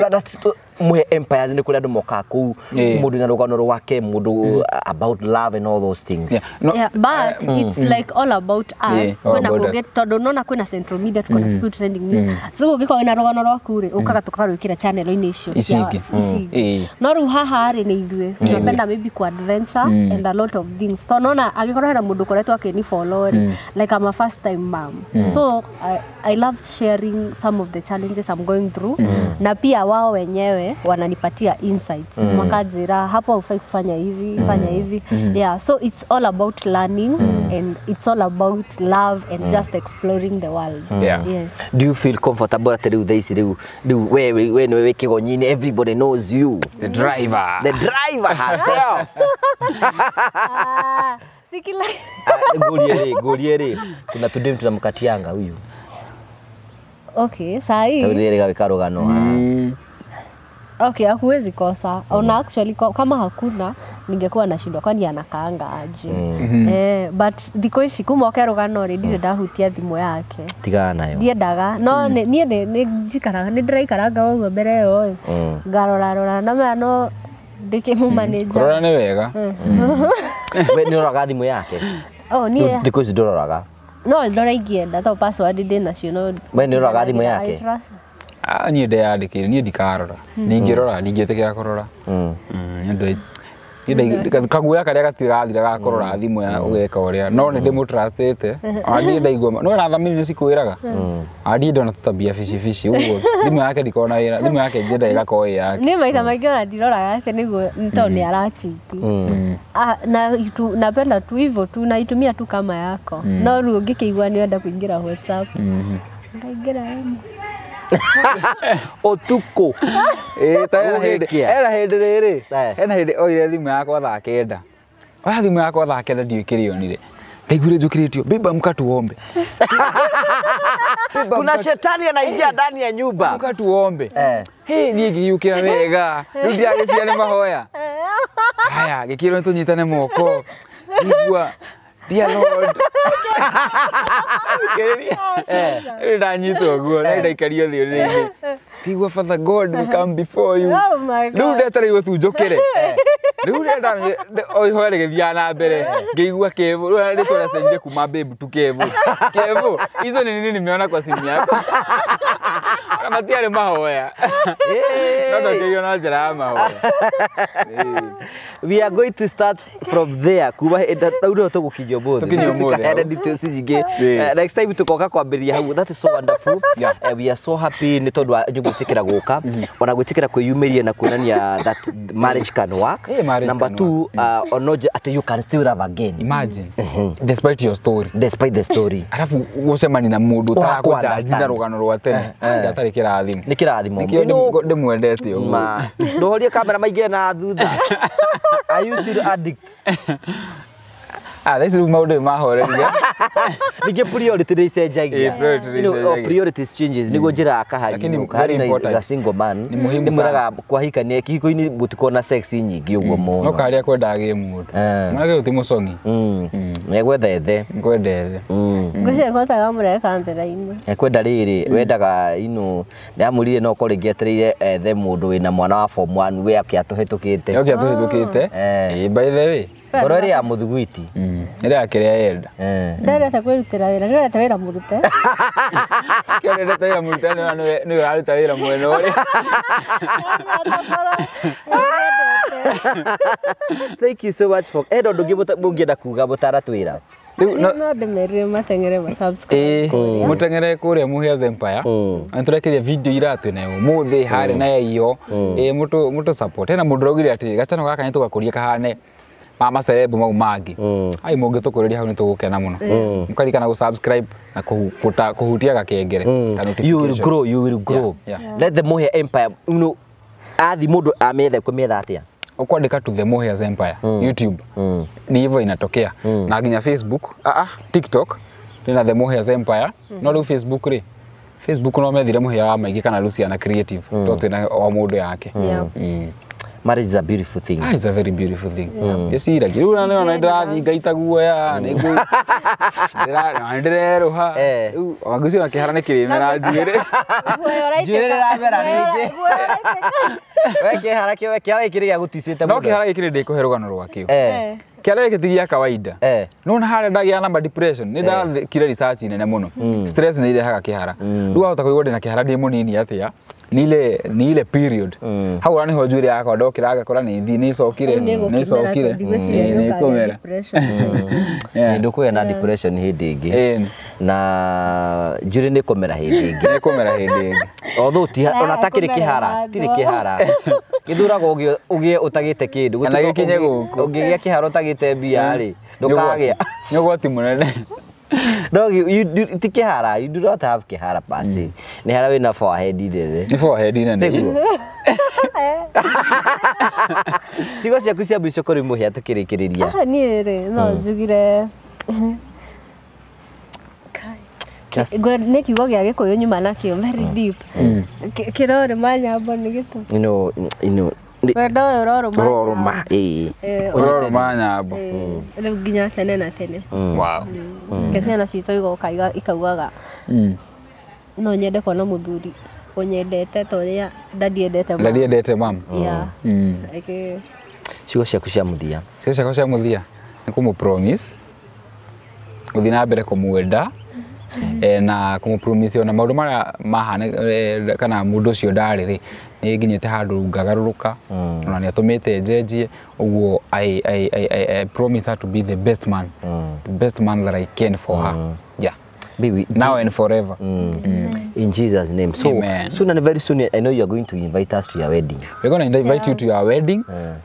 mwe empires ni kuria ndumoka ku mudu na rugano rwake mudu mm. uh, about love and all those things yeah. No, yeah, but uh, it's mm, mm. like all about us kwina kungi tondu nona kwina central media tukona mm, trending news mm. riu giko na rugano rwaku ri ukaga tukabarwikira channel-ini icio icigi no ru haha ri ni ithwe tunapenda maybe ku adventure mm. and a lot of things to agikora na mudu kore to akeni follow mm. like I'm a first time mom mm. so I, I love sharing some of the challenges I'm going through mm. na pia wao wenyewe wananipatia insights mm. Mwakazira, hapo haufai kufanya hivi mm. fanya hivi mm. yeah, so it's all about learning mm. and it's all about love and mm. just exploring the world mm. yeah. yes. Do you feel comfortable atĩ rĩu thaici rĩu rĩu wewe we nĩwe wĩ kĩgonyi everybody knows you the driver the driver herself uh, si kila ngũrie ah, rĩ kuna tũndĩmu tunamkatianga huyu okay saa hii gawĩka rũgano ah. mm. Okay, hakuwezi kosa mm. na actually kama hakuna ningekuwa nashindwa kwani anakaanga aje mm. -hmm. eh, but thiko ici kuma okeruga no ri ndirä mm. ndahutia thimå yake tigana nayo ndiendaga no mm. niä njikaraga nä ndä raikaranga åguo mbere yo yo mm. ngarorarora na maya no ndä mu manager manänjarora mm. nä wega we ni roga thimå yake oh thikå ici ndå roraga no ndora ingä to password ndä nacio no we ni roga thimå yake Ah, niä ndeyandäkä niä ndikarora hmm. ningä rora ningä tä gä ra kå rora kaguoya karä a gatirathira gakorora hmm. thimå ya å hmm. geka å rä a no nä ndä må te niä ndaigua no nathamini nä cikwä raga ah, ndiä ndona tåtambia bicibici å guo thimå yake ndikona wä ra thimå yake njenda ĩgakorwo ä yake nä maita maingä ona ndiroraga atä nä guo nä tondå nä arachiti ah, napenda tu hivo tu naitumia tu kama yako no rä u ngä kä igua nä enda kå ingä ra ngaingä ra utuku ena hindi riri ena hindi oire thimu yakwa thaa kenda oya thimu yakwa thaa kenda ndiå kä rä onire ndaiguire rä tio biba mkatuombe kuna shetani anaingia ndani ya nyumba mkatuombe eh hey nie giukira wega riu ndiagiciare mahoya nä tå nyitane moko igua dear lord ndanyitwo guo na ndaikario thiå rä rä pigwa father god we come before you oh riu ndetereirwo tu njukire eh. riu renda ihoya rigithia na mbere ngiigua kevu riu ritwa rĩacenjire kuma babe tu kevu kevu icio nĩ nini nimeona kwa simu yako matiarĩ mahoya no ndakĩrio na njĩra mahoya we are going to start from there kuma rĩu nĩho tũgũkinyia ũmũthĩ details ingĩ eh, next time tũgoka kwambĩrĩria hau that is so wonderful yeah. Eh, we are so happy gwĩtĩkĩra gũka mhm. ona gwĩtĩkĩra kwĩyumĩria na kuonania that marriage can work hey, marriage number can two work. Mm. Uh, onoje at you can still love again imagine mm -hmm. despite your story despite the story alafu gũcemania na mudu mũndũ ũtagũjanji na rũgano rwa tene eh, eh. atarĩ kĩrathimo nĩ kĩrathimo nĩkĩo ndĩmwendete ma ndũhorie kamera maige na thutha are you still addict Ah, tha ici rä u maå ndå mahorerire ningä priority nä icenjagia priorities changes niguo njira akaharinä mwäraga kwahikania kihiko-inä gå tikona sex nyingä å guo må mm. no karä a kwendagä må ndå eh. managä å ti må congi mm. mm. negwetha ethe ngwenda ethe ngåcire kwotaga må rere go inä ekwenda rä rä wendaga ino nä amå rire no korä ngä etereire ethe må ndå wä na mwana wa form one we akä atå hä tå kä te akä atå hä tå kä te mbaithe eh. eh, wä ngoro ä rä ya må thugwiti nä mm. rä akä rä a yenda eh. ndärete kwä rutä ra wä ra ndärete wä ra må rute kĩonete wä ra må rute nä å raruta wä ra mwena thank you so much for edo eh, ndå ngä må ngä enda kuga må tara twä ra no ndimerire matengere ma subscribe eh, mutengere kuria muhias empire mm. na turekeria video ira twina umuthi hari na yaiyo mutu mutu support na mundu raugire ati gatano gaka ni tugakuria kahane mama celeb mau mangi mm. ai mungi tukureria hau nitugukena muno mukaririkana mm. mm. gu subscribe na kuhuta kuhutia gakengere ta notification you will grow you will grow yeah, yeah. let the mohia empire you know athi mundu amethe kumetha atia ukwandika to the mohias empire mm. youtube mm. ni hivyo inatokea mm. na nginya facebook ah, ah, tiktok ndina the mohias empire mm. no riu facebook re facebook no methire muhia wa maingi kana luciana creative mm. to twina o mundu yake yeah. mm marriage is a beautiful thing ah, it's a very beautiful thing gicira ngä rä you know, I ndärathiä ngaita guoya nä ndäreruha rä I ngå I nakä hara nä kä rä mera njuä rä räramera rä ngä hara kä hara gä kä rä gä a gå ticä te no kä hara gä kä rä ndä kå he rå gano rwakä o eh. eh. kiaria gä tigä gä a kawaida eh. nona harä ndagä ana nä ndakire nene må no mm. nä irehaga kä hara mm. rä u wahota kå ndä na kä hara ndä må nini atä a ni ile ni ile period mm. hau rani ho juri yako ndokira ngakora ni thi ni cokire ni cokire ni kumera ni ndukuya na depression hindi ingi na nä kå mera mera hä ndä kä rä juri ni kumera hindi ingi ni kumera hindi ingi although ti ona takiri kihara tiri å ngä gä a kä hara å tagä te mbia mm. ri å ni må nene dog you, you, you, ti kihara you do not have kihara per se mm. ni hara wina forehead nene ni forehead nene niguo ciugo ciaku cia mbico kũrĩ mũhĩa tũkĩrĩkĩrĩria niĩ rĩ no mm. njugire nä kiugo gä a gä kå yå nyuma nakä o kä rorä manyambo nä gä tå wendo ũyũ ũrorũma ũrorũma ũrorũma nyambo rĩu nginya tene na tene mm. Mm. Mm. ciana citũ igoka ikaugaga no nyende kuona mũthuri ũnyendete ta ũrĩa ndadiendete ndadiendete mam ciugo ciaku cia mũthia ciugo ciakwa cia mũthia nĩ kũmũ promise gũthiĩ na mbere kũmwenda mm-hmm. eh, na kũmũpromise ona maũndũ marĩa mahana eh, kana å cio ndarä rä nä nginya te handå rä u ngagarå rå ka mm. ona nä atå mä te njenjie å guo mm. mm. now and forever mm. Mm. in jesus name so Amen. soon and very soon i know you are going to invite us to your wedding we're going to invite yeah. you to your wedding yeah.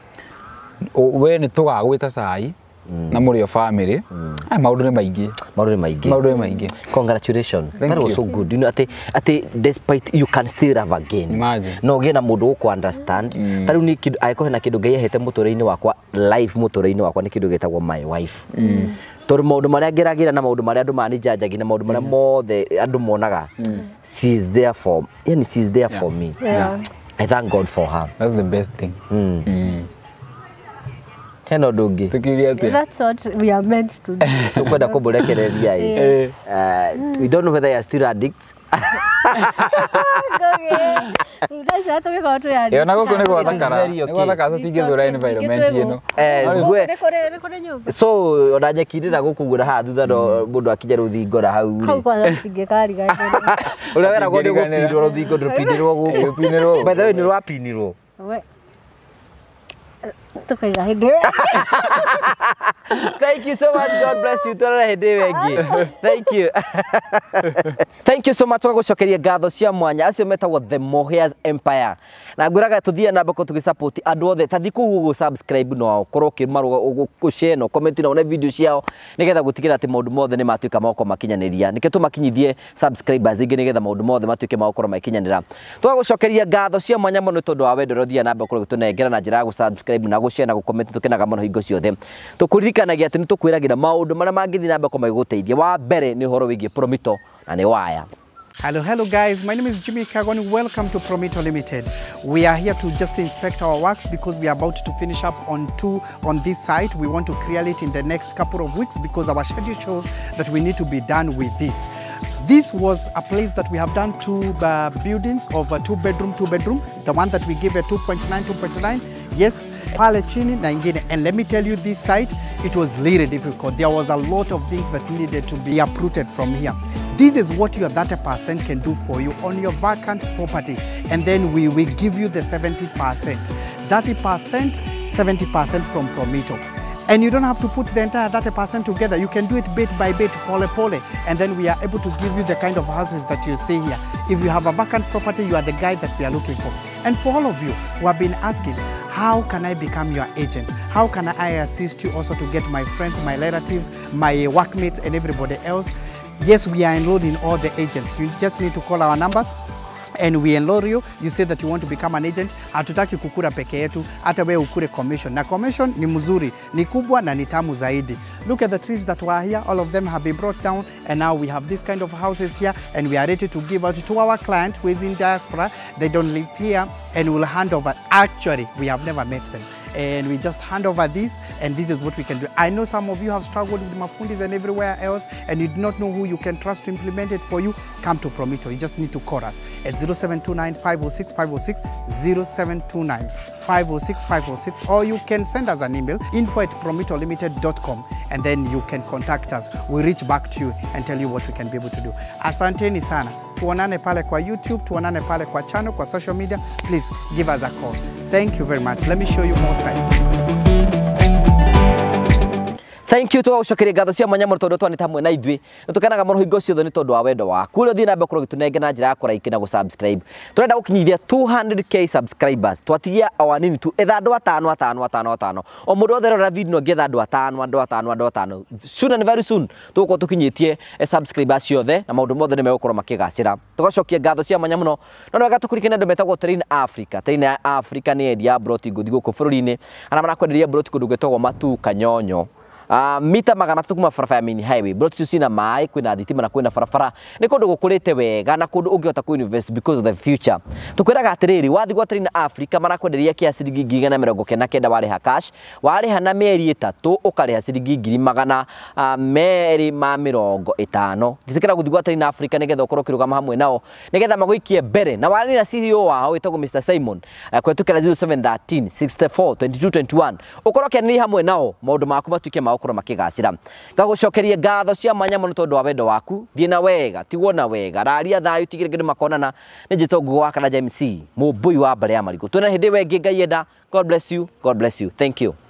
when nä tå gagwä ta cai na må rä family mm. ah maundu ni maingi maundu ni maingi maundu ni maingi congratulations that was so good you know ate ate despite you can still have again Imagine. no gena mundu uko understand mm. tariu ni kidu aiko na kidu ngai hete mutureni wakwa life mutureni wakwa ni kidu gitagwo my wife mm. tondu maundu maria ngeragira na maundu maria andu manijanjagi na maundu maria mm. mothe andu monaga mm. she is there for yani she is there for me i thank god for her that's the best thing mm. Mm hena ndå å ngä tå kwenda kå må rekereria ä ona gå kå nä gwathakaraatå ra ä no ona nyekirä ra gå kå guo nahaa thutha no må mm. ndå akinya rå thingo na hau å rä a weragwo nä gå pinrwo rå thingo ndå pinä rwo gå kå nä rwapinirwo Thank you so much. God bless you. Twarora hindi wengi. Thank you. Thank you so much. Twagucokeria ngatho cia mwanya acio metagwo The Moheas Empire na ngwiraga tuthie na mboko support andu othe tathi ku ugu subscribe no ki ukorwo ku share no comment na one video ciao nigetha gutigira ati maundu mothe ni matuika moko makinyaniria nike tu makinyithie subscribers ingi nigetha maundu mothe matuike moko makinyanira twagucokeria gatho cia mwanya mũno tondu wa wendo rothia na mboko gutunengera na njira ya subscribe na share na gucomment tukenaga mono hingo ciothe tukuririkanagia ati nitukwiragira maundu maria mangithi na mboko maiguteithia wa mbere ni uhoro wigie promito na ni waya Hello, hello guys. My name is Jimmy Kagoni. Welcome to Promito Limited. We are here to just inspect our works because we are about to finish up on two on this site. We want to clear it in the next couple of weeks because our schedule shows that we need to be done with this. This was a place that we have done two uh, buildings of a two bedroom, two bedroom. The one that we gave a 2.9, 2.9 Yes, pale chini na ingine. And let me tell you this site, it was really difficult. There was a lot of things that needed to be uprooted from here. This is what your 30% can do for you on your vacant property. And then we will give you the 70%. 30%, 70% from Promito. And you don't have to put the entire 30% together. You can do it bit by bit, pole pole. And then we are able to give you the kind of houses that you see here. If you have a vacant property, you are the guy that we are looking for. And for all of you who have been asking, how can I become your agent? How can I assist you also to get my friends, my relatives, my workmates and everybody else? Yes, we are enrolled in all the agents. You just need to call our numbers and we enroll you, you say that you want to become an agent. Hatutaki kukura peke yetu, hata wewe ukure commission, na commission ni mzuri, ni kubwa na ni tamu zaidi. Look at the trees that were here, all of them have been brought down and now we have this kind of houses here and we are ready to give out to our clients who is in diaspora. They don't live here and we'll hand over. Actually, we have never met them. and we just hand over this and this is what we can do. I know some of you have struggled with Mafundis and everywhere else and you do not know who you can trust to implement it for you, come to Promito. You just need to call us at 0729 506 506 0729 506 506 or you can send us an email info at prometolimited.com and then you can contact us. We reach back to you and tell you what we can be able to do. Asanteni sana. Tuonane pale kwa YouTube, tuonane pale kwa channel, kwa social media. Please give us a call. Thank you very much. Let me show you more sites thank you tugagucokä rä ngatho cia mwanya må tondå twanä hamwe na ithuä nä tå kenaga må no hingo ciothe nä tondå wa wendo waku å rä å thiä na mbere korwo gä tå nenge na njä ra ya kå raiki na gå tå renda gå kinyithia 200k subscribers twatigia awanini tu etha andå atano atano atano atano o må ndå othe rora video ngä andå atano andå atano andå atano soon and very soon tå gå korwo tå kinyä tie eh, subscribers ciothe na maå ndå mothe nä megåkorwo makä gacä ra tå gacokia ngatho cia mwanya må no no nä wega tå kå rikane andå metagwo train africa train africa nä endia broti ngå thi gå kå bå rå ri-inä arä a marakwenderia broti kå ndå gwä tagwo matu kanyonyo Uh, mita magana tatu kuma barabara ya mini highway bro tu sina mai kuna thitima na kuna farafara ni kũndũ gũkũrĩte wega na kũndũ ũngĩhota invest because of the future tũkwĩraga atĩrĩrĩ wathi gwa Trade Africa marakwenderia kĩa ciringi ngiri igana mĩrongo kenda kenda warĩha cash warĩha na mĩeri ĩtatũ ũkarĩha ciringi ngiri magana uh, ah, meri ma mĩrongo ĩtano tĩtĩkĩra guthi gwa Trade Africa nigetha ũkorwo ũkĩrũgama hamwe nao nigetha maguikie mbere na warĩ na CEO wao ĩtagwo Mr Simon uh, kũhetũkĩra 0713 64 2221 ũkorwo ũkĩanĩria hamwe nao maũndũ maku matuĩke mao wao korwo makigacira ngagucokerie ngatho cia manya muno tondu wa wendo waku thie na wega tigwo na wega raria thayu tigire ngi makonana ni njito ngugo kana jmc mumbui wa mbere ya marigo tuona hindi we ngai enda god bless you god bless you thank you